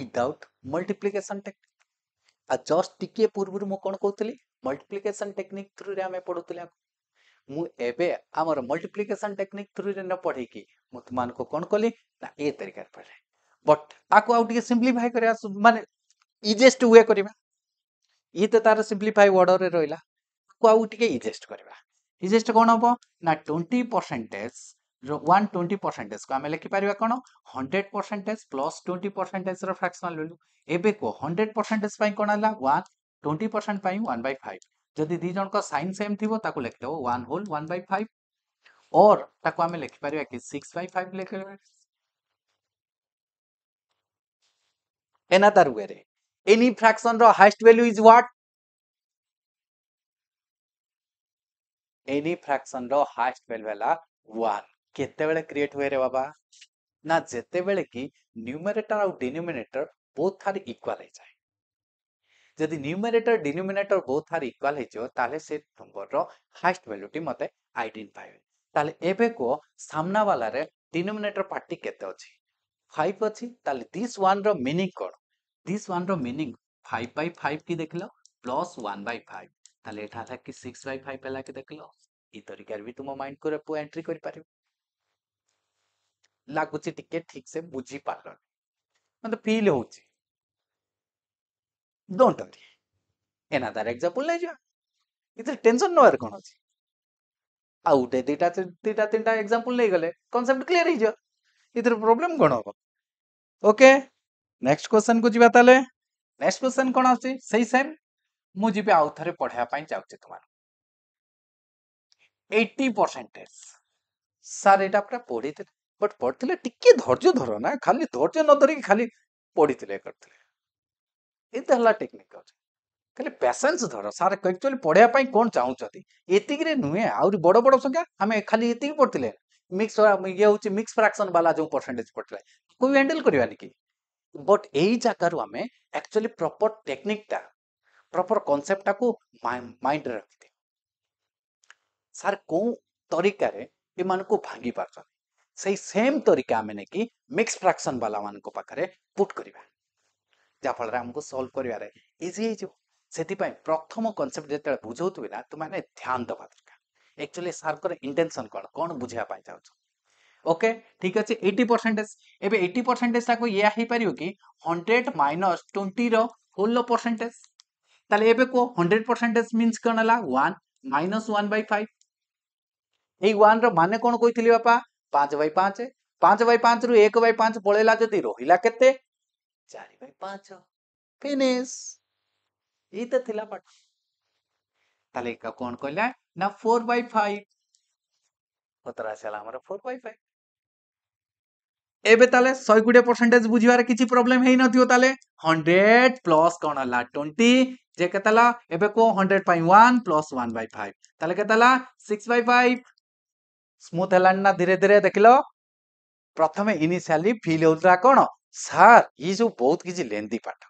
without multiplication technique ଆଉ ଜଷ୍ଟ ଟିକିଏ ପୂର୍ବରୁ ମୁଁ କ'ଣ କହୁଥିଲି ମଲ୍ଟିପ୍ଲିକେସନ୍ ଟେକ୍ନିକ୍ ଥ୍ରୁରେ ଆମେ ପଢ଼ୁଥିଲେ ମୁଁ ଏବେ ଆମର ମଲ୍ଟିପ୍ଲିକେସନ୍ ଟେକ୍ନିକ୍ ଥ୍ରୁରେ ନ ପଢ଼େଇକି ମୁଁ ତୁମମାନଙ୍କୁ କ'ଣ କଲି ନା ଏ ତରିକାରେ ପଢ଼େ ବଟ୍ ତାକୁ ଆଉ ଟିକେ ସିମ୍ପ୍ଲିଫାଏ କରିବା ମାନେ ଇଜେଷ୍ଟ ୱେ କରିବା ଇଏ ତ ତାର ସିମ୍ପ୍ଲିଫାଏ ୱାର୍ଡ଼ରେ ରହିଲା ତାକୁ ଆଉ ଟିକେ ଇଜେଷ୍ଟ କରିବା ଇଜେଷ୍ଟ କ'ଣ ହବ ନା ଟ୍ୱେଣ୍ଟି ପରସେଣ୍ଟେଜ ୱାନ୍ ଟ୍ୱେଣ୍ଟି ପରସେଣ୍ଟେଜକୁ ଆମେ ଲେଖିପାରିବା କ'ଣ ହଣ୍ଡ୍ରେଡ଼ ପରସେଣ୍ଟେଜ ପ୍ଲସ୍ ଟ୍ୱେଣ୍ଟି ପରସେଣ୍ଟେଜର ଫ୍ରାକ୍ସନାଲ ଭାଲ୍ୟୁ ଏବେ କୁହ ହଣ୍ଡ୍ରେଡ଼ ପରସେଣ୍ଟେଜ ପାଇଁ କ'ଣ ହେଲା ୱାନ୍ ଟ୍ୱେଣ୍ଟି ପରସେଣ୍ଟ ପାଇଁ ୱାନ୍ ବାଇ ଫାଇଭ ଯଦି ଦୁଇ ଜଣଙ୍କ ସାଇନ୍ ସେମ୍ ଥିବ ତାକୁ ଲେଖିଦେବ one whole one by five or ତାକୁ ଆମେ ଲେଖିପାରିବା କି ସିକ୍ସ ବାଇ ଫାଇଭ ଲେଖିପାରିବା another way any fraction of highest value is what any fraction of highest value hela 1 କେତେବେଳେ କ୍ରିଏଟ୍ ହୁଏ ରେ ବାବା ନା ଯେତେବେଳେ କି ନ୍ୟୁମେରେଟର ଆଉ ଡିନୋମିନେଟର ବୋଥ ଥାର ଇକ୍ୱାଲ ହେଇଯାଏ ଯଦି ନ୍ୟୁମେରେଟର ଡିନୋମିନେଟର ବୋଥ ଥାର ଇକ୍ୱାଲ ହେଇଯିବ ତାହେଲେ ସେ ନମ୍ବରର ହାଏଷ୍ଟ ଭ୍ୟାଲ୍ୟୁଟି ମୋତେ ଆଇଡେଣ୍ଟିଫାଏ ହୁଏ ତାହେଲେ ଏବେ କୁହ ସାମ୍ନାବାଲାରେ ଡିନୋମିନେଟର ପାର୍ଟି କେତେ ଅଛି ଫାଇଭ୍ ଅଛି ତାହେଲେ ଦିସ୍ ୱାନ୍ର ମିନିଂ କ'ଣ this one रो meaning 5 by 5 की देख लो प्लस 1 by 5 তাহলে এটা হলা কি 6 by 5 পেলা কি দেখলো এই তরিকার বি তুম মাইন্ড করে পু এন্ট্রি করি পারিব লাগুছি টিকে ঠিক সে বুঝি পারল মানে ফিল হচ্ছে ডোন্ট ওরি এনাদার এক্সাম্পল নেই যা এতে টেনশন নেওয়ার কোন আছে ଆଉ ଗୋଟେ ଦୁଇଟା ଦୁଇଟା ତିନିଟା ଏକ୍ସାମ୍ପଲ ନେଇଗଲେ କନସେପ୍ଟ କ୍ଲିଅର ହେଇଯିବ ଏଥିରେ ପ୍ରୋବ୍ଲେମ୍ କ'ଣ ହବ ଓକେ ନେକ୍ସଟ କ୍ୱେଶ୍ଚନକୁ ଯିବା ତାହେଲେ ନେକ୍ସଟ କ୍ୱେଶ୍ଚନ କ'ଣ ଆସୁଛି ସେଇ ସେମ୍ ମୁଁ ଯିବି ଆଉ ଥରେ ପଢ଼େଇବା ପାଇଁ ଯାଉଛି ତୁମମାନଙ୍କୁ ଏଇଟି ପରସେଣ୍ଟେଜ ସାର୍ ଏଇଟା ପୁରା ପଢ଼ିଥିଲେ ବଟ୍ ପଢ଼ିଥିଲେ ଟିକେ ଧୈର୍ଯ୍ୟ ଧର ନା ଖାଲି ଧୈର୍ଯ୍ୟ ନ ଧରିକି ଖାଲି ପଢ଼ିଥିଲେ କରିଥିଲେ ଏଇଟା ହେଲା ଟେକ୍ନିକ୍ ଅଛି ଖାଲି ପ୍ୟାସେନ୍ସ ଧର ସାର୍ ଆକ୍ଚୁଆଲି ପଢ଼ିବା ପାଇଁ କ'ଣ ଚାହୁଁଛନ୍ତି ଏତିକିରେ ନୁହେଁ ଆହୁରି ବଡ଼ ବଡ଼ ସଂଖ୍ୟା ଆମେ ଖାଲି ଏତିକି ପଢ଼ିଥିଲେ ମିକ୍ସ ଇଏ ହେଉଛି ମିକ୍ସ ଫ୍ରାକ୍ସନ୍ ବାଲା ଯେଉଁ ପରସେଣ୍ଟେଜ ପଡ଼ିଥିଲା ତାକୁ ବି ହ୍ୟାଣ୍ଡେଲ୍ କରିବାନି କି ବଟ୍ ଏଇ ଜାଗାରୁ ଆମେ ଆକ୍ଚୁଆଲି ପ୍ରପର୍ ଟେକ୍ନିକଟା ପ୍ରପର୍ କନସେପ୍ଟଟାକୁ ମାଇଣ୍ଡରେ ରଖିଦିଅ ସାର୍ କେଉଁ ତରିକାରେ ଏମାନଙ୍କୁ ଭାଙ୍ଗି ପାରୁଛନ୍ତି ସେଇ ସେମ୍ ତରିକା ଆମେ ନେଇକି ମିକ୍ସ ଫ୍ରାକ୍ସନ୍ ବାଲାମାନଙ୍କ ପାଖରେ ପୁଟ୍ କରିବା ଯାହାଫଳରେ ଆମକୁ ସଲ୍ଭ କରିବାରେ ଇଜି ହେଇଯିବ ସେଥିପାଇଁ ପ୍ରଥମ କନସେପ୍ଟ ଯେତେବେଳେ ବୁଝାଉଥିବେ ନା ତୁମେ ଧ୍ୟାନ ଦେବା ଦରକାର ଆକ୍ଚୁଆଲି ସାର୍ଙ୍କର ଇଣ୍ଟେନସନ୍ କ'ଣ କ'ଣ ବୁଝିବା ପାଇଁ ଚାହୁଁଛ ଓକେ ଠିକ୍ ଅଛି ଏଇଟି ପରସେଣ୍ଟେଜ ଏବେ ଏଇଟି ପରସେଣ୍ଟେଜ ତାକୁ ଇଏ ହେଇପାରିବ କି ହଣ୍ଡ୍ରେଡ଼ ମାଇନସ୍ ଟ୍ୱେଣ୍ଟିର ହୋଲ୍ର ପରସେଣ୍ଟେଜ ତାହେଲେ ଏବେ କୁହ ହଣ୍ଡ୍ରେଡ଼ ପରସେଣ୍ଟେଜ ମିନ୍ସ କ'ଣ ହେଲା one minus one by five ଏଇ ୱାନ୍ର ମାନେ କ'ଣ କହିଥିଲି ବାପା ପାଞ୍ଚ ବାଇ ପାଞ୍ଚ ପାଞ୍ଚ ବାଇ ପାଞ୍ଚରୁ ଏକ ବାଇ ପାଞ୍ଚ ପଳେଇଲା ଯଦି ରହିଲା କେତେ ଚାରି ବାଇ ପାଞ୍ଚ ଫିନିଶ ଏଇ ତ ଥିଲା ପାଠ তাহলে কোন কইলা না ফোর বাই ফাইভ কত আছে আমার ফোর বাই ফাইভ ଏବେ ତାହେଲେ ଶହେ କୋଡ଼ିଏ ପରସେଣ୍ଟେଜ ବୁଝିବାରେ କିଛି ପ୍ରୋବ୍ଲେମ୍ ହେଇନଥିବ ତାହେଲେ ହଣ୍ଡ୍ରେଡ଼ ପ୍ଲସ୍ କ'ଣ ହେଲା ଟ୍ୱେଣ୍ଟି ଯେ କେତେ ହେଲା ଏବେ କୁହ ହଣ୍ଡ୍ରେଡ଼ ପାଇଁ one plus one by five ତାହେଲେ କେତେ ହେଲା ସିକ୍ସ ବାଇ ଫାଇଭ ସ୍ମୁଥ ହେଲାଣି ନା ଧୀରେ ଧୀରେ ଦେଖିଲ ପ୍ରଥମେ ଇନିସିଆଲି ଫିଲ୍ ହେଉଥିଲା କ'ଣ ସାର୍ ଇଏ ସବୁ ବହୁତ କିଛି ଲେନ୍ଦି ପାଠ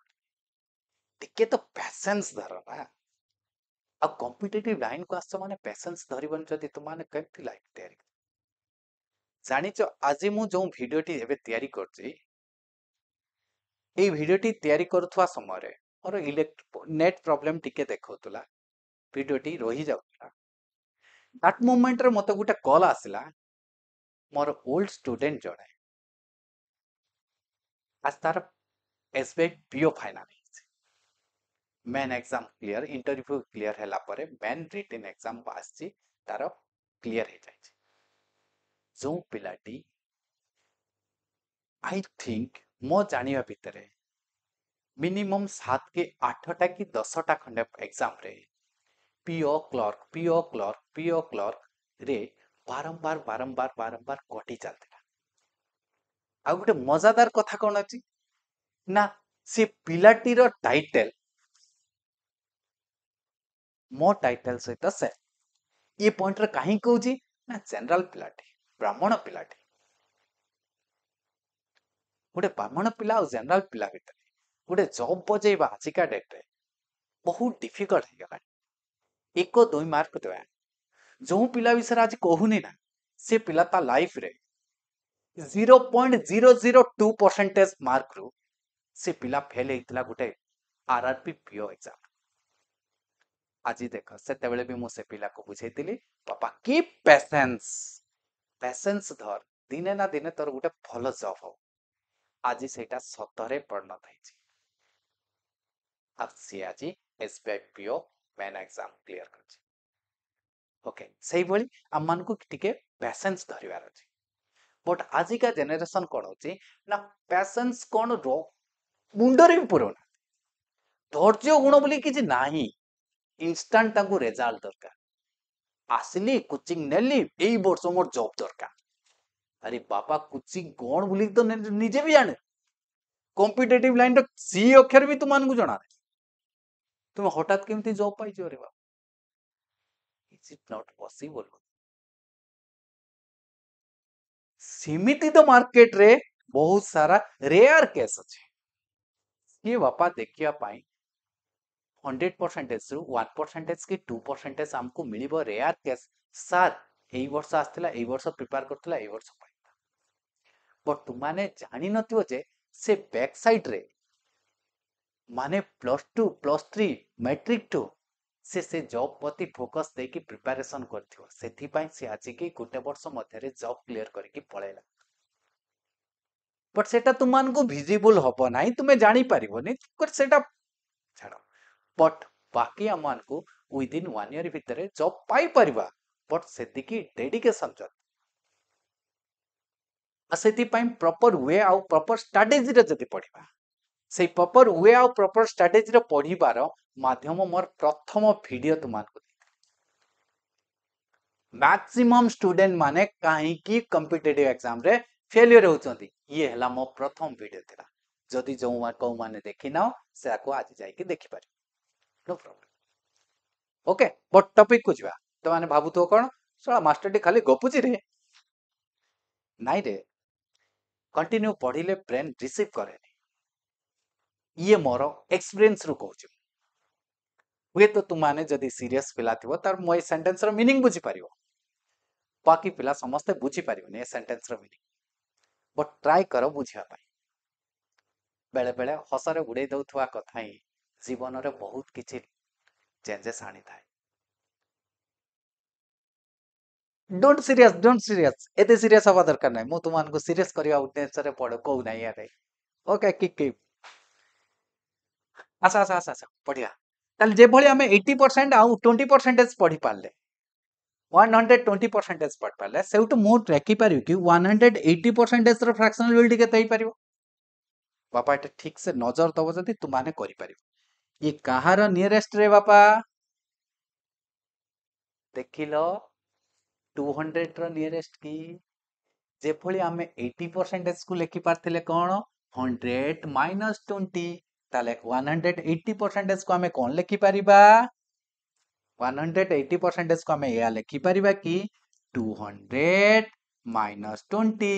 ଟିକେ ତ ପ୍ୟାସେନ୍ସ ଧର ନା ଆଉ କମ୍ପିଟେଟିଭ ଲାଇନ୍କୁ ଆସ ମାନେ ପ୍ୟାସେନ୍ସ ଧରିବନି ଯଦି ତୁମମାନେ କେମିତି ଲାଇଫ୍ ତିଆରି ଜାଣିଛ ଆଜି ମୁଁ ଯେଉଁ ଭିଡ଼ିଓଟି ଏବେ ତିଆରି କରୁଛି ଏଇ ଭିଡ଼ିଓଟି ତିଆରି କରୁଥିବା ସମୟରେ ମୋର ନେଟ୍ ପ୍ରୋବ୍ଲେମ୍ ଟିକେ ଦେଖାଉଥିଲା ଭିଡ଼ିଓଟି ରହିଯାଉଥିଲା ଦାଟ୍ ମୁମେଣ୍ଟରେ ମୋତେ ଗୋଟେ କଲ୍ ଆସିଲା ମୋର ଓଲ୍ଡ ଷ୍ଟୁଡେଣ୍ଟ ଜଣେ ଆଜି ତାର S B I PO final ହେଇଛି main exam clear interview clear ହେଲା ପରେ ମେନ୍ ରିଟିନ୍ ଏକ୍ଜାମ୍ ଆସିଛି ତାର କ୍ଲିୟର ହେଇଯାଇଛି ଯୋଉ ପିଲାଟି ଆଇ ଥିଙ୍କ ମୋ ଜାଣିବା ଭିତରେ ମିନିମମ୍ ସାତ କି ଆଠଟା କି ଦଶଟା ଖଣ୍ଡେ ଏକ୍ଜାମରେ PO clerk PO clerk PO କ୍ଲର୍କରେ ବାରମ୍ବାର ବାରମ୍ବାର ବାରମ୍ବାର କଟି ଚାଲିଥିଲା ଆଉ ଗୋଟେ ମଜାଦାର କଥା କ'ଣ ଅଛି ନା ସେ ପିଲାଟିର ଟାଇଟେଲ ମୋ ଟାଇଟେଲ ସହିତ ସେ ଏ ପଏଣ୍ଟରେ କାହିଁକି କହୁଛି ନା ଜେନେରାଲ ପିଲାଟି ବ୍ରାହ୍ମଣ ପିଲାଟି ଗୋଟେ ବ୍ରାହ୍ମଣ ପିଲା ଆଉ ଜେନେରାଲ ପିଲା ଭିତରେ ଗୋଟେ ଜବ୍ ବଜେଇବା ଆଜିକା ଡେଟ୍ରେ ବହୁତ ଡିଫିକଲ୍ଟ ହେଇଗଲାଣି ଏକ ଦୁଇ ମାର୍କ ଦେବା ଯେଉଁ ପିଲା ବିଷୟରେ ଆଜି କହୁନି ନା ସେ ପିଲା ତା ଲାଇଫରେ zero point zero zero two percentage ମାର୍କରୁ ସେ ପିଲା ଫେଲ୍ ହେଇଥିଲା ଗୋଟେ ଆର ଆର୍ ପି ପିଓ ଏକ୍ଜାମ୍ ଆଜି ଦେଖ ସେତେବେଳେ ବି ମୁଁ ସେ ପିଲାକୁ ବୁଝେଇଥିଲି ବାପା କି ପେସେନ୍ସ ପେସେନ୍ସ ଧର ଦିନେ ନା ଦିନେ ତୋର ଗୋଟେ ଭଲ ଜବ୍ ହବ ଆଜି ସେଇଟା ସତରେ ପରିଣତ ହେଇଛି ଆଉ ସିଏ ଆଜି SBI PO main exam clear କରିଛି ଓକେ ସେଇଭଳି ଆମମାନଙ୍କୁ ଟିକେ ପେସେନ୍ସ ଧରିବାର ଅଛି ବଟ୍ ଆଜିକା ଜେନେରେସନ୍ କ'ଣ ହେଉଛି ନା ପେସେନ୍ସ କ'ଣ ମୁଣ୍ଡରେ ବି ପୁରଉନାହାନ୍ତି ଧୈର୍ଯ୍ୟ ଗୁଣ ବୋଲି କିଛି ନାହିଁ ଇନଷ୍ଟାଣ୍ଟ ତାଙ୍କୁ ରେଜଲ୍ଟ ଦରକାର ଆସିଲି କୋଚିଂ ନେଲି ଏଇ ବର୍ଷ ମୋର ଜବ୍ ଦରକାର ଆରେ ବାପା କୋଚିଂ କ'ଣ ବୋଲିକି ତ ନିଜେ ବି ଜାଣେ କମ୍ପିଟେଟିଭ ଲାଇନ୍ର ସି ଅକ୍ଷର ବି ତୁମମାନଙ୍କୁ ଜଣା ନାହିଁ ତୁମେ ହଠାତ୍ କେମିତି ଜବ୍ ପାଇଛ ଆରେ ବାପା ଇଜ୍ ଇଟ୍ ନଟ୍ ପସିବଲ୍ ସେମିତି ତ ମାର୍କେଟରେ ବହୁତ ସାରା ରେୟାର କେସ୍ ଅଛି କିଏ ବାପା ଦେଖିବା ପାଇଁ ହଣ୍ଡ୍ରେଡ଼ ପରସେଣ୍ଟେଜରୁ ୱାନ୍ ପରସେଣ୍ଟେଜ କି ଟୁ ପରସେଣ୍ଟେଜ ଆମକୁ ମିଳିବ ରେୟାର କେସ୍ ସାର୍ ଏଇ ବର୍ଷ ଆସିଥିଲା ଏଇ ବର୍ଷ ପ୍ରିପେୟାର କରୁଥିଲା ଏଇ ବର୍ଷ ପଡ଼ିଥିଲା ବଟ୍ ତୁମାନେ ଜାଣିନଥିବ ଯେ ସେ ବ୍ୟାକ୍ ସାଇଡ଼ରେ ମାନେ plus two plus three matric ଟୁ ସେ ସେ ଜବ୍ ପ୍ରତି ଫୋକସ୍ ଦେଇକି ପ୍ରିପାରେସନ୍ କରିଥିବ ସେଥିପାଇଁ ସେ ଆଜିକି ଗୋଟେ ବର୍ଷ ମଧ୍ୟରେ ଜବ୍ କ୍ଲିୟର କରିକି ପଳେଇଲା ବଟ୍ ସେଟା ତୁମମାନଙ୍କୁ ଭିଜିବୁଲ୍ ହବ ନାହିଁ ତୁମେ ଜାଣିପାରିବନି ସେଟା ଛାଡ଼ बट बाकी आम मानक विदिन वन इयर भितर जब पाइपर बट से डेडिकेसन जो से प्रपर वे आउ प्रपर स्ट्राटेजी जब पढ़ा से प्रपर वे आउ प्रपर स्ट्राटेजी पढ़वार मध्यम मोर प्रथम भिड तुमको मैक्सीम स्टूडे मैंने कहीं कंपिटेट एक्जाम फेलियर होती ये मो प्रथम भिडियो जदि जो कौ मैंने देखी ना से आज जा देखिपर નો પ્રોબ્લેમ ઓકે બટ ટપિકକୁ ଯିବା ତମେମାନେ ଭାବୁଥିବ କ'ଣ ଶଳା ମାଷ୍ଟରଟି ଖାଲି ଗପୁଛିରେ ନାଇଁରେ କଣ୍ଟିନ୍ୟୁ ପଢ଼ିଲେ ବ୍ରେନ୍ ରିସିଭ୍ କରେନି ଇଏ ମୋର ଏକ୍ସପିରିଏନ୍ସରୁ କହୁଛି ହୁଏତ ତୁମମାନେ ଯଦି ସିରିୟସ୍ ପିଲା ଥିବ ତାର ମୁଁ ଏଇ ସେଣ୍ଟେନ୍ସର ମିନିଂ ବୁଝିପାରିବ ବାକି ପିଲା ସମସ୍ତେ ବୁଝିପାରିବେନି ଏ ସେଣ୍ଟେନ୍ସର ମିନିଂ ବଟ୍ ଟ୍ରାଏ କର ବୁଝିବା ପାଇଁ ବେଳେବେଳେ ହସରେ ଉଡ଼େଇ ଦେଉଥିବା କଥା ହିଁ ଜୀବନରେ ବହୁତ କିଛି ଚେଞ୍ଜେସ୍ ଆଣିଥାଏ ଡୋଣ୍ଟ ସିରିୟସ୍ ଡୋଣ୍ଟ ସିରିୟସ୍ ଏତେ ସିରିୟସ୍ ହେବା ଦରକାର ନାହିଁ ମୁଁ ତୁମମାନଙ୍କୁ ସିରିୟସ୍ କରିବା ଉଦ୍ଦେଶ୍ୟରେ ପଢ଼ କହୁ ନାହିଁ ଆରେ ଓକେ କିପ୍ କିପ୍ ଆସ ଆସ ଆସ ଆସ ପଢ଼ିବା ତାହେଲେ ଯେଭଳି ଆମେ ଏଇଟି ପରସେଣ୍ଟ ଆଉ ଟ୍ୱେଣ୍ଟି ପରସେଣ୍ଟେଜ ପଢ଼ିପାରିଲେ ୱାନ୍ ହଣ୍ଡ୍ରେଡ଼ ଟ୍ୱେଣ୍ଟି ପରସେଣ୍ଟେଜ ପଢ଼ିପାରିଲେ ସେଇଠୁ ମୁଁ ଲେଖିପାରିବି କି ୱାନ୍ ହଣ୍ଡ୍ରେଡ଼ ଏଇଟି ପରସେଣ୍ଟେଜର ଫ୍ରାକ୍ସନାଲ ବିଲ୍ ଟିକେ ଦେଇପାରିବ ବାପା ଏଇଟା ଠିକ୍ ସେ ନଜର ଦେବ ଯଦି ତୁମାନେ କରିପାରିବ ये କାହାର ନିୟରେଷ୍ଟ ରେ ବାପା ଦେଖିଲ ଟୁ ହଣ୍ଡ୍ରେଡର ନିୟରେଷ୍ଟ କି ଯେଭଳି ଆମେ ଏଇଟି ପରସେଣ୍ଟେଜକୁ ଲେଖିପାରିଥିଲେ କ'ଣ ହଣ୍ଡ୍ରେଡ ମାଇନସ୍ ଟ୍ୱେଣ୍ଟି ତାହେଲେ ୱାନ୍ ହଣ୍ଡ୍ରେଡ ଏଇଟି ପରସେଣ୍ଟେଜକୁ ଆମେ କ'ଣ ଲେଖିପାରିବା ୱାନ୍ ହଣ୍ଡ୍ରେଡ ଏଇଟି ପରସେଣ୍ଟେଜକୁ ଆମେ ଏହା ଲେଖିପାରିବା କି ଟୁ ହଣ୍ଡ୍ରେଡ ମାଇନସ୍ ଟ୍ୱେଣ୍ଟି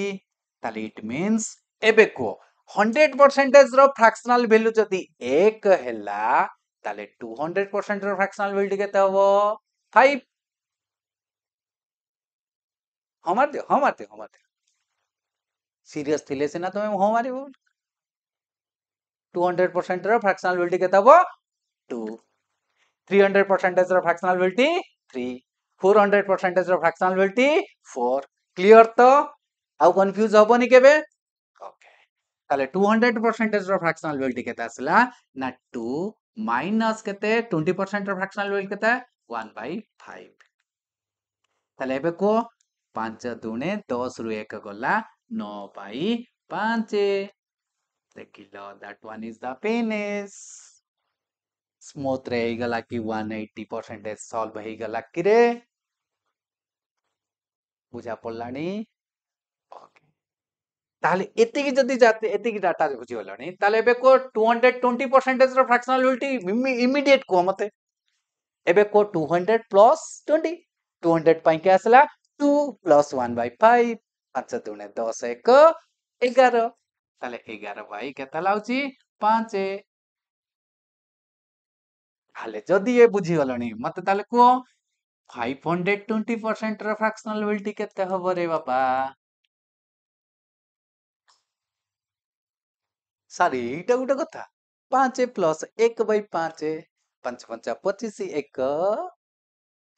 ତାହେଲେ ଇଟ୍ ମିନ୍ସ ଏବେ କୁହ ହଣ୍ଡ୍ରେଡ୍ ପରସେଣ୍ଟେଜର ଫ୍ରାକ୍ସନାଲ ଭ୍ୟାଲ୍ୟୁ ଯଦି ଏକ ହେଲା ତାହେଲେ ଟୁ ହଣ୍ଡ୍ରେଡ୍ ପରସେଣ୍ଟର ଫ୍ରାକ୍ସନାଲ ଭ୍ୟାଲ୍ୟୁ କେତେ ହବ ଫାଇଭ ହଁ ମାରିଦିଅ ହଁ ମାରିଦିଅ ହଁ ମାରିଦିଅ ସିରିୟସ୍ ଥିଲେ ସିନା ତୁମେ ହଁ ମାରିବ ଟୁ ହଣ୍ଡ୍ରେଡ୍ ପରସେଣ୍ଟର ଫ୍ରାକ୍ସନାଲ ଭ୍ୟାଲ୍ୟୁ କେତେ ହବ ଟୁ থ্রি হান্ড্রেড পার্সেন্টেজর ফ্র্যাকশনাল ভ্যালুটি থ্রি ফোর হান্ড্রেড পার্সেন্টেজর ফ্র্যাকশনাল ভ্যালুটি ফোর ক্লিয়ার তো আউ কনফ্যুজ হবনি কেবে তাহলে টু হান্ড্রেড পার্সেন্টেজ র ফ্রাকশনাল বেল্ট কেতে আসলা না টু মাইনস কেতে টোয়েন্টি পার্সেন্ট র ফ্রাকশনাল বেল্ট কেতে ওয়ান বাই ফাইভ তাহলে এবে কুহ পাঁচ দুণে দশ রু এক গলা ন বাই পাঁচ দেখিল দ্যাট ওয়ান ইজ দ্য পেনেস स्मूथ रहेगा कि 180 परसेंटेज सॉल्व होगा कि रे बुझा पड़ा তাহলে ଏତିକି ଯଦି ଏତିକି ଡାଟା ବୁଝିଗଲାଣି ତାହେଲେ ଏବେ କୁହ ଟୁ ହଣ୍ଡ୍ରେଡ୍ ଟ୍ୱେଣ୍ଟି ପରସେଣ୍ଟେଜର ଫ୍ରାକ୍ସନାଲିଟି ଇମିଡିଏଟ୍ କୁହ ମୋତେ ଏବେ କୁହ two hundred plus twenty two hundred ପାଇଁକି ଆସିଲା two plus one by five ପାଞ୍ଚ ଦୁଣେ ଦଶ ଏକ ଏଗାର ତାହେଲେ ଏଗାର ବାଇ କେତେ ହେଲା ହଉଛି ପାଞ୍ଚ তাহলে যদি এ বুঝিগলনি মতে তাহলে কুহ ফাইভ হন্ড্রেড টোয়েন্টি পরসেন্ট র ফ্রাকশনাল ওয়েলটি কেতে হব রে বাবা ସାର୍ ଏଇଟା ଗୋଟେ କଥା ପାଞ୍ଚ ପ୍ଲସ୍ ଏକ ବାଇ ପାଞ୍ଚ ପାଞ୍ଚ ପଞ୍ଚା ପଚିଶ ଏକ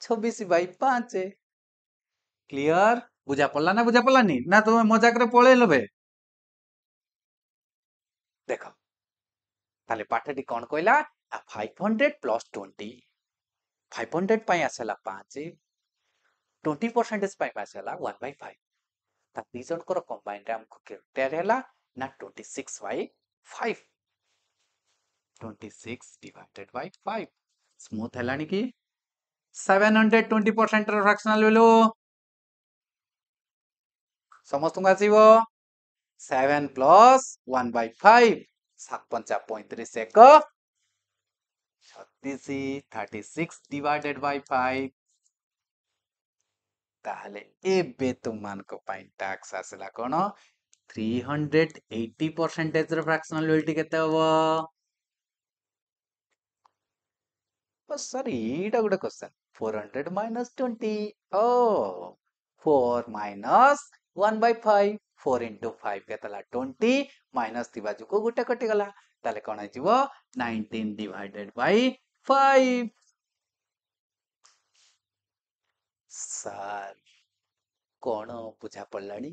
ଛବିଶ ବାଇ ପାଞ୍ଚ କ୍ଲିଅର ବୁଝା ପଡଲା ନା ବୁଝା ପଡଲାନି ନା ତମେ ମଜାକରେ ପଳେଇଲ ବେ ଦେଖ তাহলে পাঠটি কোণ কইলা five hundred plus twenty five hundred পাই আসলা পাঁচ টোয়েন্টি পরসেন্টেজ পাই আসলা ওয়ান বাই ফাইভ তা দুই জনকর কম্বাইন্ড আমকু কেয়ার হেলা না twenty six by five twenty six divided by five smooth है कि seven hundred twenty percent fractional value समस्त आसव seven plus one by five सात पंचा पैंतीस एक छत्तीस thirty six divided by five ताहले एबे तुमको टैक्स आसला कौन थ्री हंड्रेड एटी परसेंटेज ର କେତେ ହବ ସାର୍ ଏଇଟା ଗୋଟେ question four hundred minus twenty ଓ four minus one by five four into five କେତେ ହେଲା ଟ୍ୱେଣ୍ଟି ମାଇନସ୍ ଥିବା ଯୋଗୁଁ ଗୋଟେ କଟିଗଲା ତାହେଲେ କ'ଣ ହେଇଯିବ nineteen divided by five sir କ'ଣ ବୁଝା ପଡ଼ିଲାଣି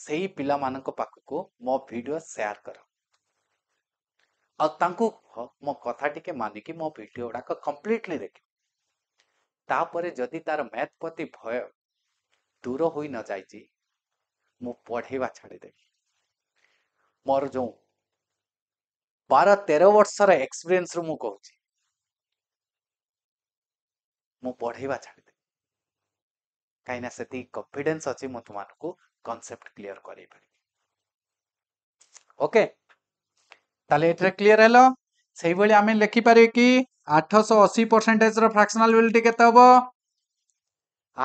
ସେହି ପିଲାମାନଙ୍କ ପାଖକୁ ମୋ ଭିଡ଼ିଓ ସେୟାର କର ଆଉ ତାଙ୍କୁ କୁହ ମୋ କଥା ଟିକେ ମାନିକି ମୋ ଭିଡ଼ିଓ ଗୁଡ଼ାକ କମ୍ପ୍ଲିଟଲି ଦେଖିବ ତାପରେ ଯଦି ତାର ମ୍ୟାଥ୍ ପ୍ରତି ଭୟ ଦୂର ହୋଇ ନ ଯାଇଛି ମୁଁ ପଢ଼େଇବା ଛାଡ଼ିଦେବି ମୋର ଯେଉଁ ବାର ତେର ବର୍ଷର ଏକ୍ସପିରିଏନ୍ସରୁ ମୁଁ କହୁଛି ମୁଁ ପଢ଼େଇବା ଛାଡ଼ିଦେବି କାହିଁକିନା ସେତିକି କନଫିଡେନ୍ସ ଅଛି ମୁଁ ତୁମମାନଙ୍କୁ কনসেপ্ট ক্লিয়ার করে এবারে ওকে তাহলে এটা ক্লিয়ার হলো সেইভাবে আমি লেখিপারিবা কি আঠশো অশি পরসেন্টেজর ফ্রাকশনাল বিলিটি কেতে হব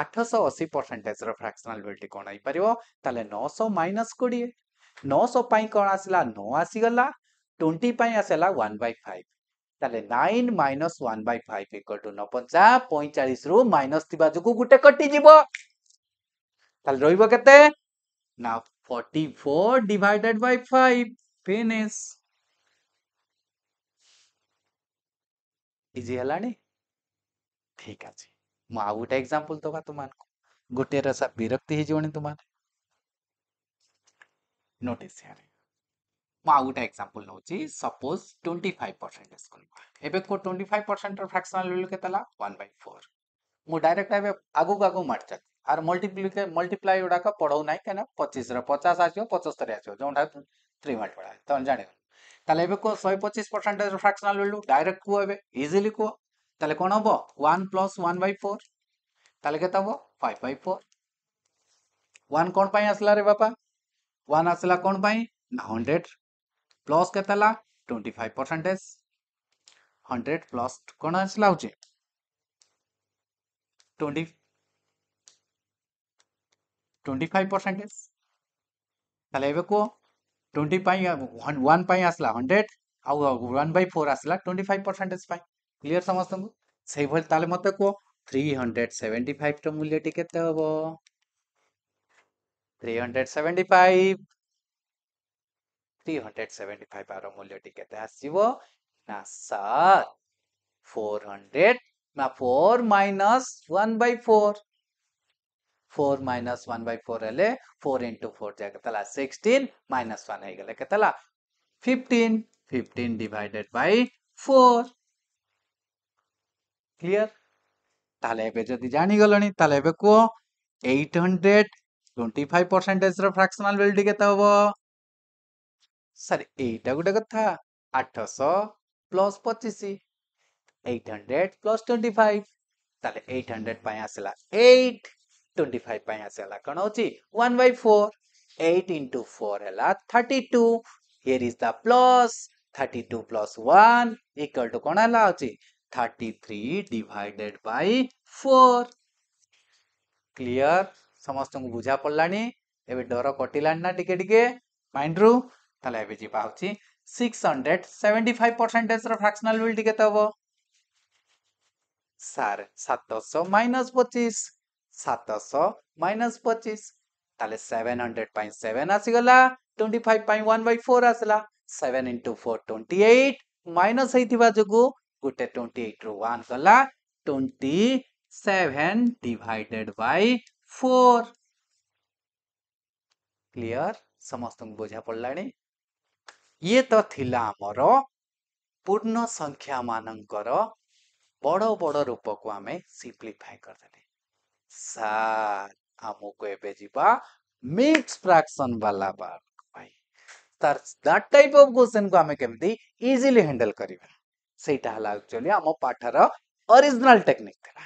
আঠশো অশি পরসেন্টেজর ফ্রাকশনাল বিলিটি কোণ হইপারিব তাহলে নশো মাইনস কোড়িয়ে নশো পাই কোণ আসলা ন আসিগলা টোয়েন্টি পাই আসলা ওয়ান বাই ফাইভ তাহলে nine minus one by five equal to নপঞ্চা পঁয়চাশ রু মাইনস থাকা যোগ গোটে কটিযিব তাহলে রহব কেতে Now 44 divided by 5. Finish. Easy ହେଲାଣି ଠିକ ଅଛି ମୁଁ ଆଉ ଗୋଟେ ଏକ୍ସାମ୍ପଲ ଦବା ତୁମମାନଙ୍କୁ ଗୋଟିଏ ରସା ବିରକ୍ତି ହେଇଯିବଣି ତୁମାନେ ନୋଟିସ୍ ହେଆରେ ମୁଁ ଆଉ ଗୋଟେ ଏକ୍ସାମ୍ପଲ ନେଉଛି ସପୋଜ ଟ୍ୱେଣ୍ଟି ଫାଇଭ ପରସେଣ୍ଟେଜ୍ କରିବା ଏବେ କୋ ଟ୍ୱେଣ୍ଟି ଫାଇଭ ପରସେଣ୍ଟର ଫ୍ରାକ୍ସନାଲ ଭ୍ୟାଲ୍ୟୁ କେତେ ହେଲା ୱାନ୍ ବାଇ ଫୋର୍ ମୁଁ ଡାଇରେକ୍ଟ ଏବେ ଆଗକୁ ଆଗକୁ ମାରିଚାଲିଛି আর মল্টিপ্লিকে মল্টিপ্লাই গুড়াক পড়াও না কেন পঁচিশর পচাশ আসবে পঁচস্তরি আসবে যেটা থ্রি মার্ক পড়া তুমি জাঁব তাহলে এবার কুহ শহে পঁচিশ পরসেন্টেজ ফ্রাকশনাল ভ্যালু ডাইরেক্ট কুহ এবার ইজিলি কুহ তাহলে কোণ হব one plus one by four তাহলে কেতে হব ফাইভ বাই ফোর ওয়ান কোণ পাই আসলা রে বাপা ওয়ান আসলা কোণ পাই না হন্ড্রেড প্লস কেতে হলা twenty five percentage hundred plus କ'ଣ ଆସିଲା ହେଉଛି ଟ୍ୱେଣ୍ଟି ट्वेंटी फाइव परसेंटेज ତାହେଲେ ଏବେ କୁହ ଟ୍ୱେଣ୍ଟି ପାଇଁ ୱାନ୍ ପାଇଁ ଆସିଲା ହଣ୍ଡ୍ରେଡ଼ ଆଉ ୱାନ୍ ବାଇ ଫୋର୍ ଆସିଲା ଟ୍ୱେଣ୍ଟି ଫାଇଭ୍ ପରସେଣ୍ଟେଜ୍ ପାଇଁ କ୍ଲିଅର୍ ସମସ୍ତଙ୍କୁ ସେଇଭଳି ତାହେଲେ ମୋତେ କୁହ ଥ୍ରୀ ହଣ୍ଡ୍ରେଡ଼ ସେଭେଣ୍ଟି ଫାଇଭ୍ର ମୂଲ୍ୟଟି କେତେ ହେବ three hundred seventy five three hundred seventy five ଆର ମୂଲ୍ୟଟି କେତେ ଆସିବ ନା ସାତ ଫୋର୍ ହଣ୍ଡ୍ରେଡ଼ ନା four minus one by four four minus one by four ಅಲ್ಲಿ ಫೋರ್ ಇಂಟು ಫೋರ್ ಆಗತ್ತಲ್ಲ ಸಿಕ್ಸ್ಟೀನ್ ಮೈನಸ್ ಒನ್ ಹೇಗಲ್ಲ fifteen fifteen divided by four clear তাহলে এবে যদি জানিগলি তাহলে এবে কুহ eight hundred twenty five percentage fractional value কেতে হব স্যার এইটা গোটে কথা আঠশ প্লস পঁচিশ eight hundred plus twenty five তাহলে এইট হন্ড্রেড পাই আসলা এইট ಟ್ವೆಂಟಿ ಫೈವ್ ಪಾಯಿ ಆಸೆಲ್ಲ ಕಣೋಚಿ one by four eight into four ಎಲ್ಲ thirty two here is the plus thirty two plus one equal to କ'ଣ ହେଲା ଅଛି thirty three divided by four clear ସମସ୍ତଙ୍କୁ ବୁଝା ପଡ଼ିଲାଣି ଏବେ ଡର କଟିଲାଣି ନା ଟିକେ ଟିକେ ମାଇଣ୍ଡରୁ ତାହେଲେ ଏବେ ଯିବା ହେଉଛି ସିକ୍ସ ହଣ୍ଡ୍ରେଡ୍ ସେଭେଣ୍ଟି ଫାଇଭ୍ ପରସେଣ୍ଟେଜର ଫ୍ରାକ୍ସନାଲ୍ ବିଲ୍ ଟିକେ ତ ହବ ସାର୍ ସାତଶହ ମାଇନସ୍ ପଚିଶ সাতশহ মাইনাস পঁচিশ তাহলে সেভেন হন্ড্রেড পাই সেভেন আসিগলা ଟ୍ୱେଣ୍ଟି ଫାଇଭ ପାଇଁ ୱାନ୍ ବାଇ ଫୋର୍ ଆସିଲା seven into four twenty eight minus ହେଇଥିବା ଯୋଗୁଁ ଗୋଟେ ଟ୍ୱେଣ୍ଟି ଏଇଟ୍ରୁ ୱାନ୍ ଗଲା twenty seven divided by four clear ସମସ୍ତଙ୍କୁ ବୁଝା ପଡ଼ିଲାଣି ଇଏ ତ ଥିଲା ଆମର ପୂର୍ଣ୍ଣ ସଂଖ୍ୟା ମାନଙ୍କର ବଡ଼ ବଡ଼ ରୂପକୁ ଆମେ ସିମ୍ପ୍ଲିଫାଏ କରିଦେଲେ স্যার আমুক এবে যা মিক্স ফ্রাকশন বালা পার্ট পাই তার দ্যাট টাইপ অফ কোশ্চেন কু আমি কেমতি ইজিলি হ্যান্ডেল করিবা সেইটা হলা একচুয়ালি আম পাঠর অরিজিনাল টেকনিক থিলা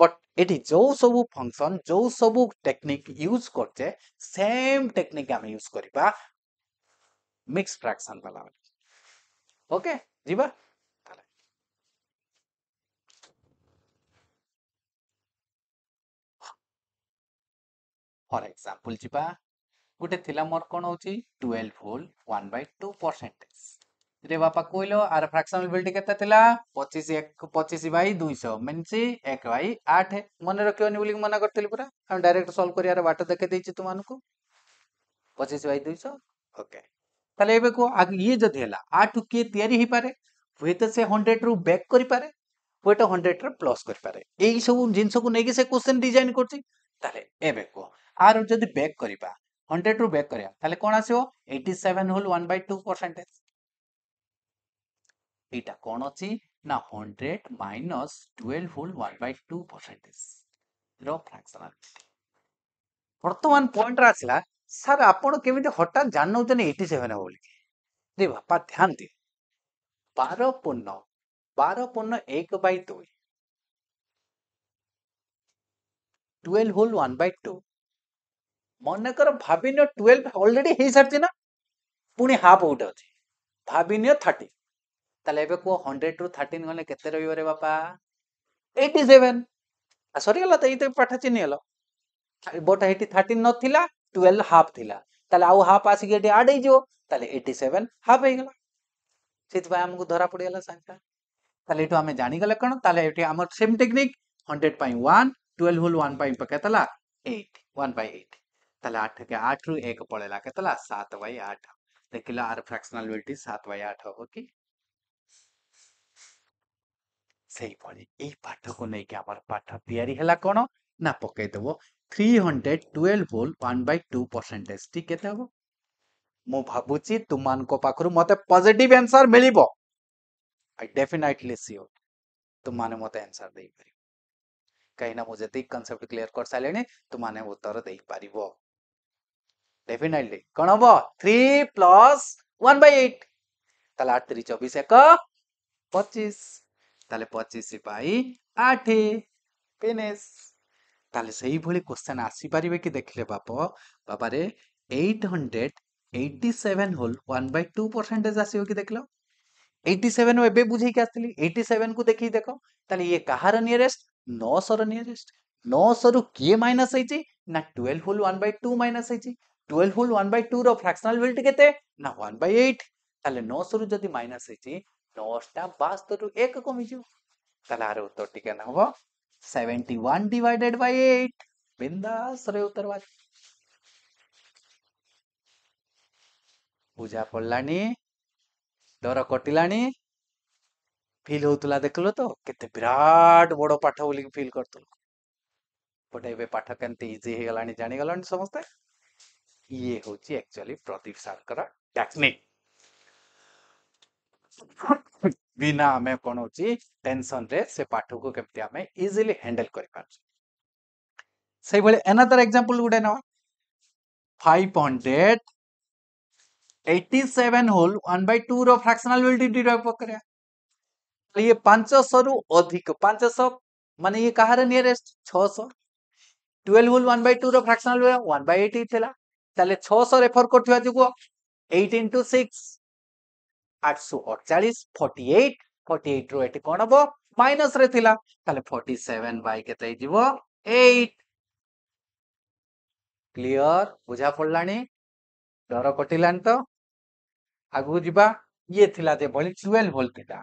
বট এটি যৌ সবু ফংশন যৌ সবু টেকনিক ইউজ করছে সেম টেকনিক আমি ইউজ করিবা মিক্স ফ্রাকশন বালা ওকে ଯିବା ଫର ଏକ୍ସାମ୍ପଲ୍ ଯିବା ଗୋଟେ ଥିଲା ମୋର କ'ଣ ହେଉଛି twelve whole one by two percentage ରେ ବାପା କହିଲ ଆର ଫ୍ରାକ୍ସନାବିଲିଟି କେତେ ଥିଲା ପଚିଶ ଏକ ପଚିଶ ବାଇ ଦୁଇଶହ ମିନ୍ସ ଏକ ବାଇ ଆଠ ମନେ ରଖିବନି ବୋଲିକି ମନା କରିଥିଲି ପୁରା ଆମେ ଡାଇରେକ୍ଟ ସଲ୍ଭ କରିବାର ବାଟ ଦେଖେଇ ଦେଇଛି ତୁମମାନଙ୍କୁ ପଚିଶ ବାଇ ଦୁଇଶହ ଓକେ ତାହେଲେ ଏବେ କୁହ ଇଏ ଯଦି ହେଲା ଆଠୁ କିଏ ତିଆରି ହେଇପାରେ ହୁଏତ ସେ ହଣ୍ଡ୍ରେଡରୁ ବ୍ୟାକ୍ କରିପାରେ ହୁଏତ ହଣ୍ଡ୍ରେଡରେ ପ୍ଲସ୍ କରିପାରେ ଏଇ ସବୁ ଜିନିଷକୁ ନେଇକି ସେ କୋଶ୍ଚିନ୍ ଡିଜାଇନ୍ କରୁଛି ତାହେଲେ ଏବେ କୁହ ଆର ଯଦି ବ୍ୟାକ୍ କରିବା ହଣ୍ଡ୍ରେଡ୍ରୁ ବ୍ୟାକ୍ କରିବା ତାହେଲେ କ'ଣ ଆସିବ eighty seven whole one by two percentage ଏଇଟା କ'ଣ ଅଛି ନା hundred minus twelve whole one by two ପରସେଣ୍ଟେଜ୍ର ଫ୍ରାକ୍ସନାଲିଟି ବର୍ତ୍ତମାନ ପଏଣ୍ଟରେ ଆସିଲା ସାର୍ ଆପଣ କେମିତି ହଠାତ୍ ଜାଣିନେଉଛନ୍ତି ଏଇଟି ସେଭେନ୍ ହେବ ବୋଲିକି ରେ ବାପା ଧ୍ୟାନ ଦିଅ ବାର ପୂର୍ଣ୍ଣ ବାର ପୂର୍ଣ୍ଣ ଏକ ବାଇ ଦୁଇ twelve whole one by two मन कर भाविन ट्वेल्व अलरेडी हो सारी ना पुणी हाफ गोटे अच्छे भाविन थर्टी तेज़े कह हंड्रेड रु थर्टी गले के रही बापा एट्टी सेवेन सरीगला तो ये पाठ चिन्हल बट ये थर्टिन नाला ट्वेल्व हाफ था तो हाफ आसिक आड हो सेवेन हाफ हो गला धरा पड़ेगा संख्या तेल यू आम जाणीगले कौन तेम टेक्निक हंड्रेड पाई वन ट्वेल्व हूल वन पाई पकड़ा एट वन बै एट ತಲೆ ಆಟಕ್ಕೆ ಆಟ್ರು ಏಕಪೋಳೆಲ್ಲ ಆಕತ್ತಲ್ಲ ಸಾತ್ ವೈ ಆಟ ದಕ್ಕಿಲ್ಲ ಆರ್ ಫ್ರಾಕ್ಷನಲ್ ವಿಲ್ಟಿ ಸಾತ್ ವೈ ಆಟ ಓಕೆ ସେଇଭଳି ଏଇ ପାଠକୁ ନେଇକି ଆମର ପାଠ ତିଆରି ହେଲା କ'ଣ ନା ପକେଇଦେବ three hundred twelve whole one by two percentage ଟି କେତେ ହବ ମୁଁ ଭାବୁଛି ତୁମାନଙ୍କ ପାଖରୁ ମୋତେ ପଜିଟିଭ୍ ଆନ୍ସର୍ ମିଳିବ ଆଇ ଡେଫିନାଇଟଲି ସିଓର୍ ତୁମମାନେ ମୋତେ ଆନ୍ସର୍ ଦେଇପାରିବ କାହିଁକିନା ମୁଁ ଯେତିକି କନସେପ୍ଟ କ୍ଲିୟର କରିସାରିଲିଣି ତୁମମାନେ ଉତ୍ତର ଦେଇପାରିବ डेफिनेटली कौन हम three plus one by eight তাহলে আট তিরিশ চব্বিশ এক পঁচিশ তাহলে পঁচিশ বাই আঠ পেনেস তাহলে সেইভাবে কোশ্চেন আসিপারে কি দেখলে বাপ বাবারে eight hundred eighty seven whole one by two percentage আসব কি দেখল এইটি সেভেন এবে বুঝাইকি আসলি এইটি সেভেন কু দেখি দেখ তাহলে ইয়ে কাহার নিয়ারেস্ট নশর নিয়ারেস্ট নশর কিয়ে মাইনাস হয়েছি না twelve whole one by two minus হয়েছি টুয়েলভ হোল ওয়ান বাই টুর ଫ୍ରାକ୍ସନାଲ ୱେଟ୍ କେତେ ନା ୱାନ୍ ବାଇ ଏଇଟ୍ ତାହେଲେ ନଅଶହରୁ ଯଦି ମାଇନସ୍ ହେଇଛି ନଅଟା ବାସ୍ତରୁ ଏକ କମିଯିବ ତାହେଲେ ଆର ଉତ୍ତରଟି କେନ ହବ seventy one divided by eight ବିନ୍ଦାସରେ ଉତ୍ତର ବାଜି ବୁଝା ପଡ଼ିଲାଣି ଡର କଟିଲାଣି ଫିଲ୍ ହଉଥିଲା ଦେଖିଲ ତ କେତେ ବିରାଟ ବଡ଼ ପାଠ ବୋଲିକି ଫିଲ୍ କରୁଥିଲୁ ଗୋଟେ ଏବେ ପାଠ କେମିତି ଇଜି ହେଇଗଲାଣି ଜାଣିଗଲାଣି ସମସ୍ତେ ইয়ে হচ্ছে অ্যাকচুয়ালি প্রদীপ সারকরা টেকনিক ବିନା ଆମେ କ'ଣ ହେଉଛି ଟେନସନରେ ସେ ପାଠକୁ କେମିତି ଆମେ ଇଜିଲି ହ୍ୟାଣ୍ଡେଲ କରିପାରୁଛୁ ସେଇଭଳି ଏନାଦର ଏକ୍ଜାମ୍ପଲ ଗୋଟେ ନେବା five hundred eighty seven whole one by two ର ଫ୍ରାକ୍ସନାଲ ୱିଲ୍ଟି ଡିରାଇଭ୍ କରିବା ଇଏ ପାଞ୍ଚଶହରୁ ଅଧିକ ପାଞ୍ଚଶହ ମାନେ ଇଏ କାହାର ନିୟରେଷ୍ଟ ଛଅଶହ twelve whole one by two ର ଫ୍ରାକ୍ସନାଲ ୱାନ୍ ବାଇ ଏଇଟ୍ ଥିଲା ତାହେଲେ ଛଅଶହ ରେଫର କରିଥିବା ଯୋଗୁଁ ଏଇଟ୍ ଇଣ୍ଟୁ ସିକ୍ସ ଆଠଶହ ଅଠଚାଳିଶ ଫର୍ଟି ଏଇଟ୍ ଫର୍ଟି ଏଇଟ୍ ରୁ ଏଠି କଣ ହବ ମାଇନସ ରେ ଥିଲା ତାହେଲେ ଫର୍ଟି ସେଭେନ ବାଇ କେତେ ହେଇଯିବ ଏଇଟ୍ କ୍ଲିଅର ବୁଝା ପଡିଲାଣି ଡର କଟିଲାନି ତ ଆଗକୁ ଯିବା ଇଏ ଥିଲା ଯେଭଳି ଟୁଏଲ୍ଭ ଭୋଲ୍ଟ ଥିଲା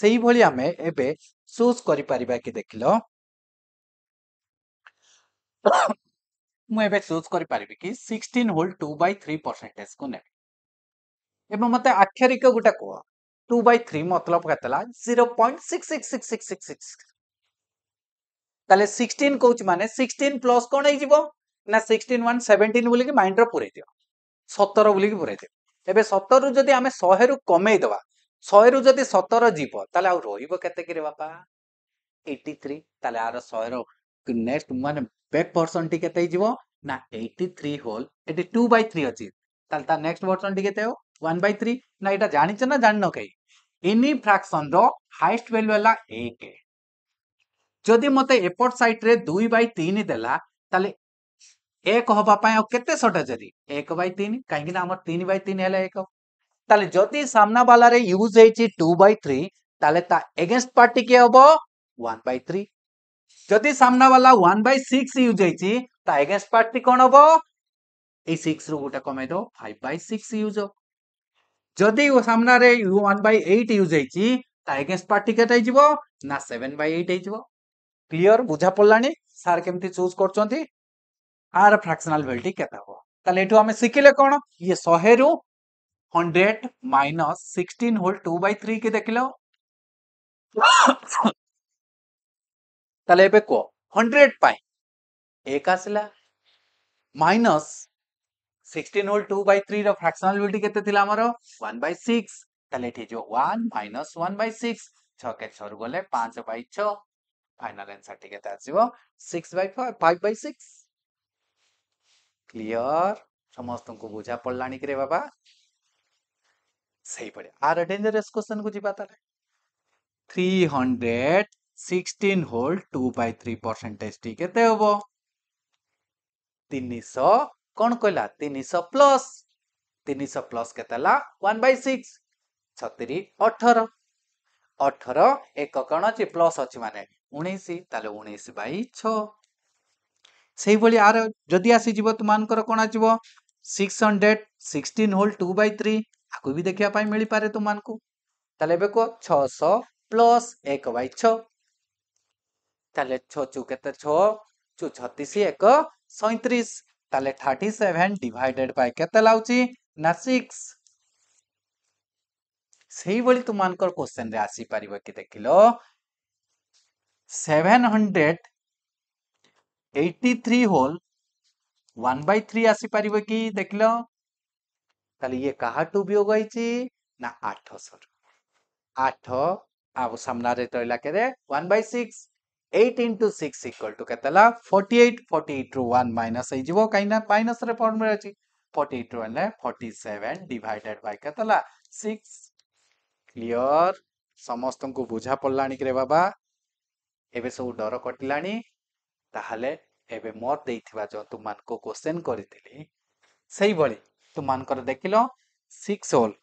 ସେଇଭଳି ଆମେ ଏବେ ଚୁଜ୍ କରିପାରିବା କି ଦେଖିଲ ମୁଁ ଚୁଜ୍ କରିପାରିବି କି sixteen whole two by three percentage କୁ ନେବି ଏବେ ମତେ ଆକ୍ଷରିକ ଗୋଟେ କୁହ ଟୁ ବାଇ ଥ୍ରୀ ମତଲବ କେତେଲା zero point six six six six six six ତାହେଲେ ସିକ୍ସଟିନ୍ କହୁଛି ମାନେ ସିକ୍ସଟିନ୍ ପ୍ଲସ୍ କ'ଣ ହେଇଯିବ ନା ସିକ୍ସଟିନ୍ ୱାନ୍ ସେଭେଣ୍ଟିନ୍ ବୋଲିକି ମାଇଣ୍ଡର ପୁରେଇ ଦିଅ ସତର ବୋଲିକି ପୁରେଇ ଦିଅ ଏବେ ସତରରୁ ଯଦି ଆମେ ଶହେରୁ କମେଇ ଦେବା ଶହେରୁ ଯଦି ସତର ଯିବ ତାହେଲେ ଆଉ ରହିବ କେତେ କିରେ ବାପା ଏଇଟି ଥ୍ରୀ ତାହେଲେ ଆର ଶହେର ନେକ୍ସଟ ମାନେ ବ୍ୟାକ୍ ପର୍ସନ୍ ଟି କେତେ ହେଇଯିବ না এইটি থ্রি হোল ଏଠି ଟୁ ବାଇ ଥ୍ରୀ ଅଛି ତାହେଲେ ତା ନେକ୍ସଟ ବର୍ସନ ଟିକେ ଦେଓ ୱାନ୍ ବାଇ ଥ୍ରୀ ନା ଏଇଟା ଜାଣିଛ ନା ଜାଣିନ କେହି ଇନି ଫ୍ରାକ୍ସନର ହାଇଏଷ୍ଟ ଭାଲ୍ୟୁ ହେଲା ଏକ ଯଦି ମତେ ଏପଟ ସାଇଡରେ ଦୁଇ ବାଇ ତିନି ଦେଲା ତାହେଲେ ଏକ ହବା ପାଇଁ ଆଉ କେତେ ସର୍ଟେଜ ଅଛି ଏକ ବାଇ ତିନି କାହିଁକି ନା ଆମର ତିନି ବାଇ ତିନି ହେଲା ଏକ ତାହେଲେ ଯଦି ସାମ୍ନା ବାଲାରେ ୟୁଜ ହେଇଛି ଟୁ ବାଇ ଥ୍ରୀ ତାହେଲେ ତା ଏଗେନଷ୍ଟ ପାର୍ଟି କିଏ ହବ ୱାନ୍ ବାଇ ଥ୍ରୀ ଯଦି ସାମ୍ନା ବାଲା ୱାନ୍ ବାଇ ସିକ୍ସ ୟୁଜ ହେଇଛି ତା ଏଗେନଷ୍ଟ ପାର୍ଟଟି କ'ଣ ହବ ଏଇ ସିକ୍ସ ରୁ ଗୋଟେ କମେଇ ଦବ ଫାଇଭ ବାଇ ସିକ୍ସ ୟୁଜ ହବ ଯଦି ସାମ୍ନାରେ you one by eight use ହେଇଛି ତା ଏଗେନଷ୍ଟ ପାର୍ଟଟି କେତେ ହେଇଯିବ ନା ସେଭେନ ବାଇ ଏଇଟ୍ ହେଇଯିବ କ୍ଲିଅର ବୁଝା ପଡ଼ିଲାଣି ସାର୍ କେମିତି ଚୁଜ୍ କରୁଛନ୍ତି ଆର ଫ୍ରାକ୍ସନାଲ ଭେଲିଟି କେତେ ହବ ତାହେଲେ ଏଠୁ ଆମେ ଶିଖିଲେ କ'ଣ ଇଏ ଶହେରୁ hundred minus sixteen whole two by three କି ଦେଖିଲ ତାହେଲେ ଏବେ କୁହ ହଣ୍ଡ୍ରେଡ ପାଇଁ एक आसला minus sixteen whole two by three fractionality के आमर one by six one minus one by six छके छर गले पांच बै छ फाइनाल आंसर टी के आसो six by five by six clear समस्त को बुझा पड़ा कि बाबा सही पड़े आर डेंजरस क्वेश्चन को जीवा ताले 316 होल 2 बाय 3 परसेंटेज टी केते होबो ତିନିଶହ କ'ଣ କହିଲା ତିନିଶହ ପ୍ଲସ୍ ତିନିଶହ ପ୍ଲସ୍ କେତେ ହେଲା ୱାନ୍ ବାଇ ସିକ୍ସ ଛତିରି ଅଠର ଅଠର ଏକ କ'ଣ ଅଛି ପ୍ଲସ୍ ଅଛି ମାନେ ଉଣେଇଶ ତାହେଲେ ଉଣେଇଶ ବାଇ ଛଅ ସେଇଭଳି ଆର ଯଦି ଆସିଯିବ ତୁମମାନଙ୍କର କ'ଣ ଆସିବ six hundred sixteen whole two by three ଆକୁ ବି ଦେଖିବା ପାଇଁ ମିଳିପାରେ ତୁମମାନଙ୍କୁ ତାହେଲେ ଏବେ କୁହ ଛଅଶହ ପ୍ଲସ୍ ଏକ ବାଇ ଛଅ ତାହେଲେ ଛଅ ଚୁ କେତେ ଛଅ ଚୁ ଛତିଶ ଏକ ସଇଁତିରିଶ ତାହେଲେ ଥାର୍ଟି ସେଭେନ୍ ଡିଭାଇଡେଡ୍ ବାଇ କେତେ ଲାଗୁଛି ନା ସିକ୍ସ ସେଇଭଳି ତୁମମାନଙ୍କର କୋଶ୍ଚେନ୍ରେ ଆସିପାରିବ କି ଦେଖିଲ seven hundred eighty three whole one by three ଆସିପାରିବ କି ଦେଖିଲ ତାହେଲେ ଇଏ କାହାଠୁ ବିୟୋଗ ହେଇଛି ନା ଆଠଶହ ଆଠ ଆଉ ସାମ୍ନାରେ ରହିଲା କେତେ one by six 8 into 6 equal to केतला 48 48 रू 1 minus है जीवो कहीं ना minus रे फॉर्म में रची 48 रू 1 है 47 divided by केतला 6 clear समस्तों को बुझा पड़लानी करे बाबा एबे सब डर कटिलानी ताहले एबे मोर देइथिबा जो तुमनको क्वेश्चन करिथिली सेही भली तुमनकर देखिलो 6 whole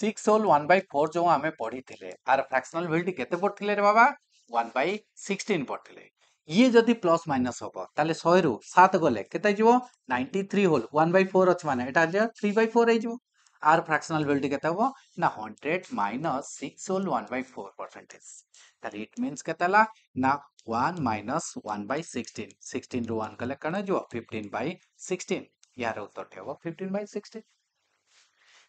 six whole one by four जो आम पढ़ी आर फ्राक्सनाल भिल्ड के पढ़ते बाबा वन बै सिक्सटीन पढ़ते ये जदि प्लस माइनस हम तेल शहे रु सात गले के ninety three whole one by four अच्छे मैंने थ्री बै फोर हो आर फ्राक्सनाल भिल्ड के ना hundred minus six whole one by four percentage tell it mean के ना one minus one by sixteen sixteen रु वन गले कौन जो फिफ्टन बै सिक्सटीन यार उत्तर हम फिफ्टन बै सिक्सटीन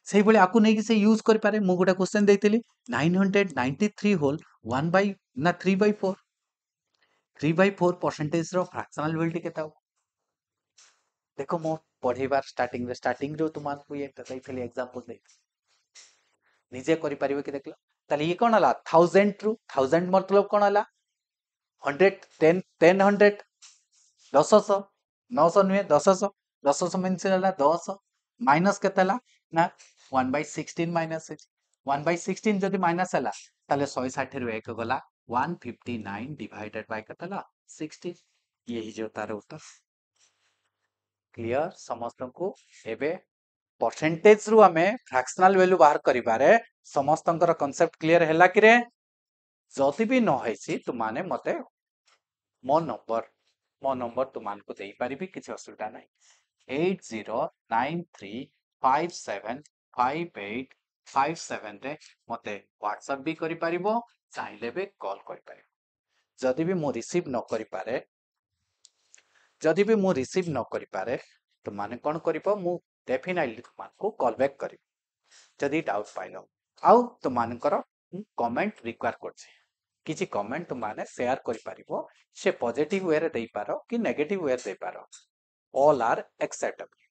ସେହିଭଳି ଆକୁ ନେଇକି ସେ ୟୁଜ୍ କରିପାରେ ମୁଁ ଗୋଟେ କୋଶ୍ଚେନ୍ ଦେଇଥିଲି nine hundred ninety three whole one by ନା three by four three by four ପରସେଣ୍ଟେଜ୍ର ଫ୍ରାକ୍ସନାଲ୍ ଭ୍ୟାଲୁଟି କେତେ ହେବ ଦେଖ ମୁଁ ପଢ଼େଇବାର ଷ୍ଟାର୍ଟିଂରେ ଷ୍ଟାର୍ଟିଂରୁ ତୁମମାନଙ୍କୁ ଇଏଟା ଦେଇଥିଲି ଏକ୍ଜାମ୍ପଲ୍ ଦେଇଥିଲି ନିଜେ କରିପାରିବ କି ଦେଖିଲ ତାହେଲେ ଇଏ କ'ଣ ହେଲା ଥାଉଜେଣ୍ଡରୁ ଥାଉଜେଣ୍ଡ ମତଲବ କ'ଣ ହେଲା ହଣ୍ଡ୍ରେଡ଼ ଟେନ୍ ଟେନ୍ ହଣ୍ଡ୍ରେଡ଼ ଦଶଶହ ନଅଶହ ନୁହେଁ ଦଶଶହ ଦଶଶହ ମିନ୍ସ ହେଲା ଦଶ ମାଇନସ୍ କେତେ ହେଲା ନା one by sixteen minus six one by sixteen ଯଦି ମାଇନସ୍ ହେଲା ତାହେଲେ ଶହେ ଷାଠିଏରୁ ଏକ ଗଲା one fifty nine divided by କେତେ ହେଲା ସିକ୍ସଟିନ୍ ଇଏ ହେଇଯିବ ତାର ଉତ୍ତର କ୍ଲିଅର ସମସ୍ତଙ୍କୁ ଏବେ ପରସେଣ୍ଟେଜରୁ ଆମେ ଫ୍ରାକ୍ସନାଲ ଭାଲ୍ୟୁ ବାହାର କରିବାରେ ସମସ୍ତଙ୍କର କନସେପ୍ଟ କ୍ଲିଅର ହେଲା କିରେ ଯଦି ବି ନ ହେଇଛି ତୁମାନେ ମତେ ମୋ ନମ୍ବର ମୋ ନମ୍ବର ତୁମାନଙ୍କୁ ଦେଇପାରିବି କିଛି ଅସୁବିଧା ନାହିଁ eight zero nine three five seven five eight five ସେଭେନରେ ମୋତେ ହ୍ୱାଟ୍ସଆପ୍ ବି କରିପାରିବ ଚାହିଁଲେ ବି କଲ୍ କରିପାରିବ ଯଦି ବି ମୁଁ ରିସିଭ୍ ନ କରିପାରେ ଯଦି ବି ମୁଁ ରିସିଭ୍ ନ କରିପାରେ ତୁମମାନେ କ'ଣ କରିବ ମୁଁ ଡେଫିନାଇଟଲି ତୁମମାନଙ୍କୁ କଲ୍ ବ୍ୟାକ୍ କରିବି ଯଦି ଡାଉଟ୍ ପାଇଲ ଆଉ ତୁମମାନଙ୍କର ମୁଁ କମେଣ୍ଟ ରିକ୍ୱାର୍ କରୁଛି କିଛି କମେଣ୍ଟ ତୁମମାନେ ସେୟାର କରିପାରିବ ସେ ପଜିଟିଭ୍ ୱେରେ ଦେଇପାର କି ନେଗେଟିଭ୍ ୱେରେ ଦେଇପାର ଅଲ୍ ଆର୍ ଏକ୍ସେପ୍ଟେବଲ୍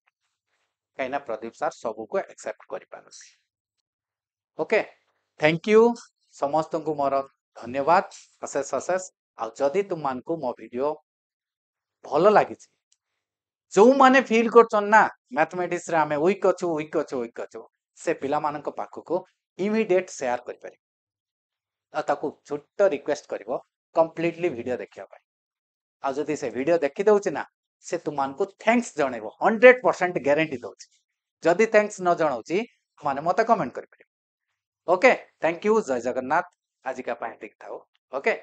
କାହିଁକିନା ପ୍ରଦୀପ ସାର୍ ସବୁକୁ ଏକ୍ସେପ୍ଟ କରିପାରୁଛି ଓକେ ଥ୍ୟାଙ୍କ ୟୁ ସମସ୍ତଙ୍କୁ ମୋର ଧନ୍ୟବାଦ ଅଶେଷ ଅଶେଷ ଆଉ ଯଦି ତୁମମାନଙ୍କୁ ମୋ ଭିଡ଼ିଓ ଭଲ ଲାଗିଛି ଯେଉଁମାନେ ଫିଲ୍ କରୁଛନ୍ତି ନା ମ୍ୟାଥମେଟିକ୍ସରେ ଆମେ ୱିକ୍ ଅଛୁ ୱିକ୍ ଅଛୁ ୱିକ୍ ଅଛୁ ସେ ପିଲାମାନଙ୍କ ପାଖକୁ ଇମିଡିଏଟ୍ ସେୟାର କରିପାରିବ ଆଉ ତାକୁ ଛୋଟ ରିକ୍ୱେଷ୍ଟ କରିବ କମ୍ପ୍ଲିଟଲି ଭିଡ଼ିଓ ଦେଖିବା ପାଇଁ ଆଉ ଯଦି ସେ ଭିଡ଼ିଓ ଦେଖିଦେଉଛି ନା से तुमको थैंक्स जन हंड्रेड परसेंट ग्यारंटी दौर जदि थैंक्स न जनाऊँगी मैंने मत कमेंट करके थैंक यू जय जगन्नाथ आजिका दिखाओ ओके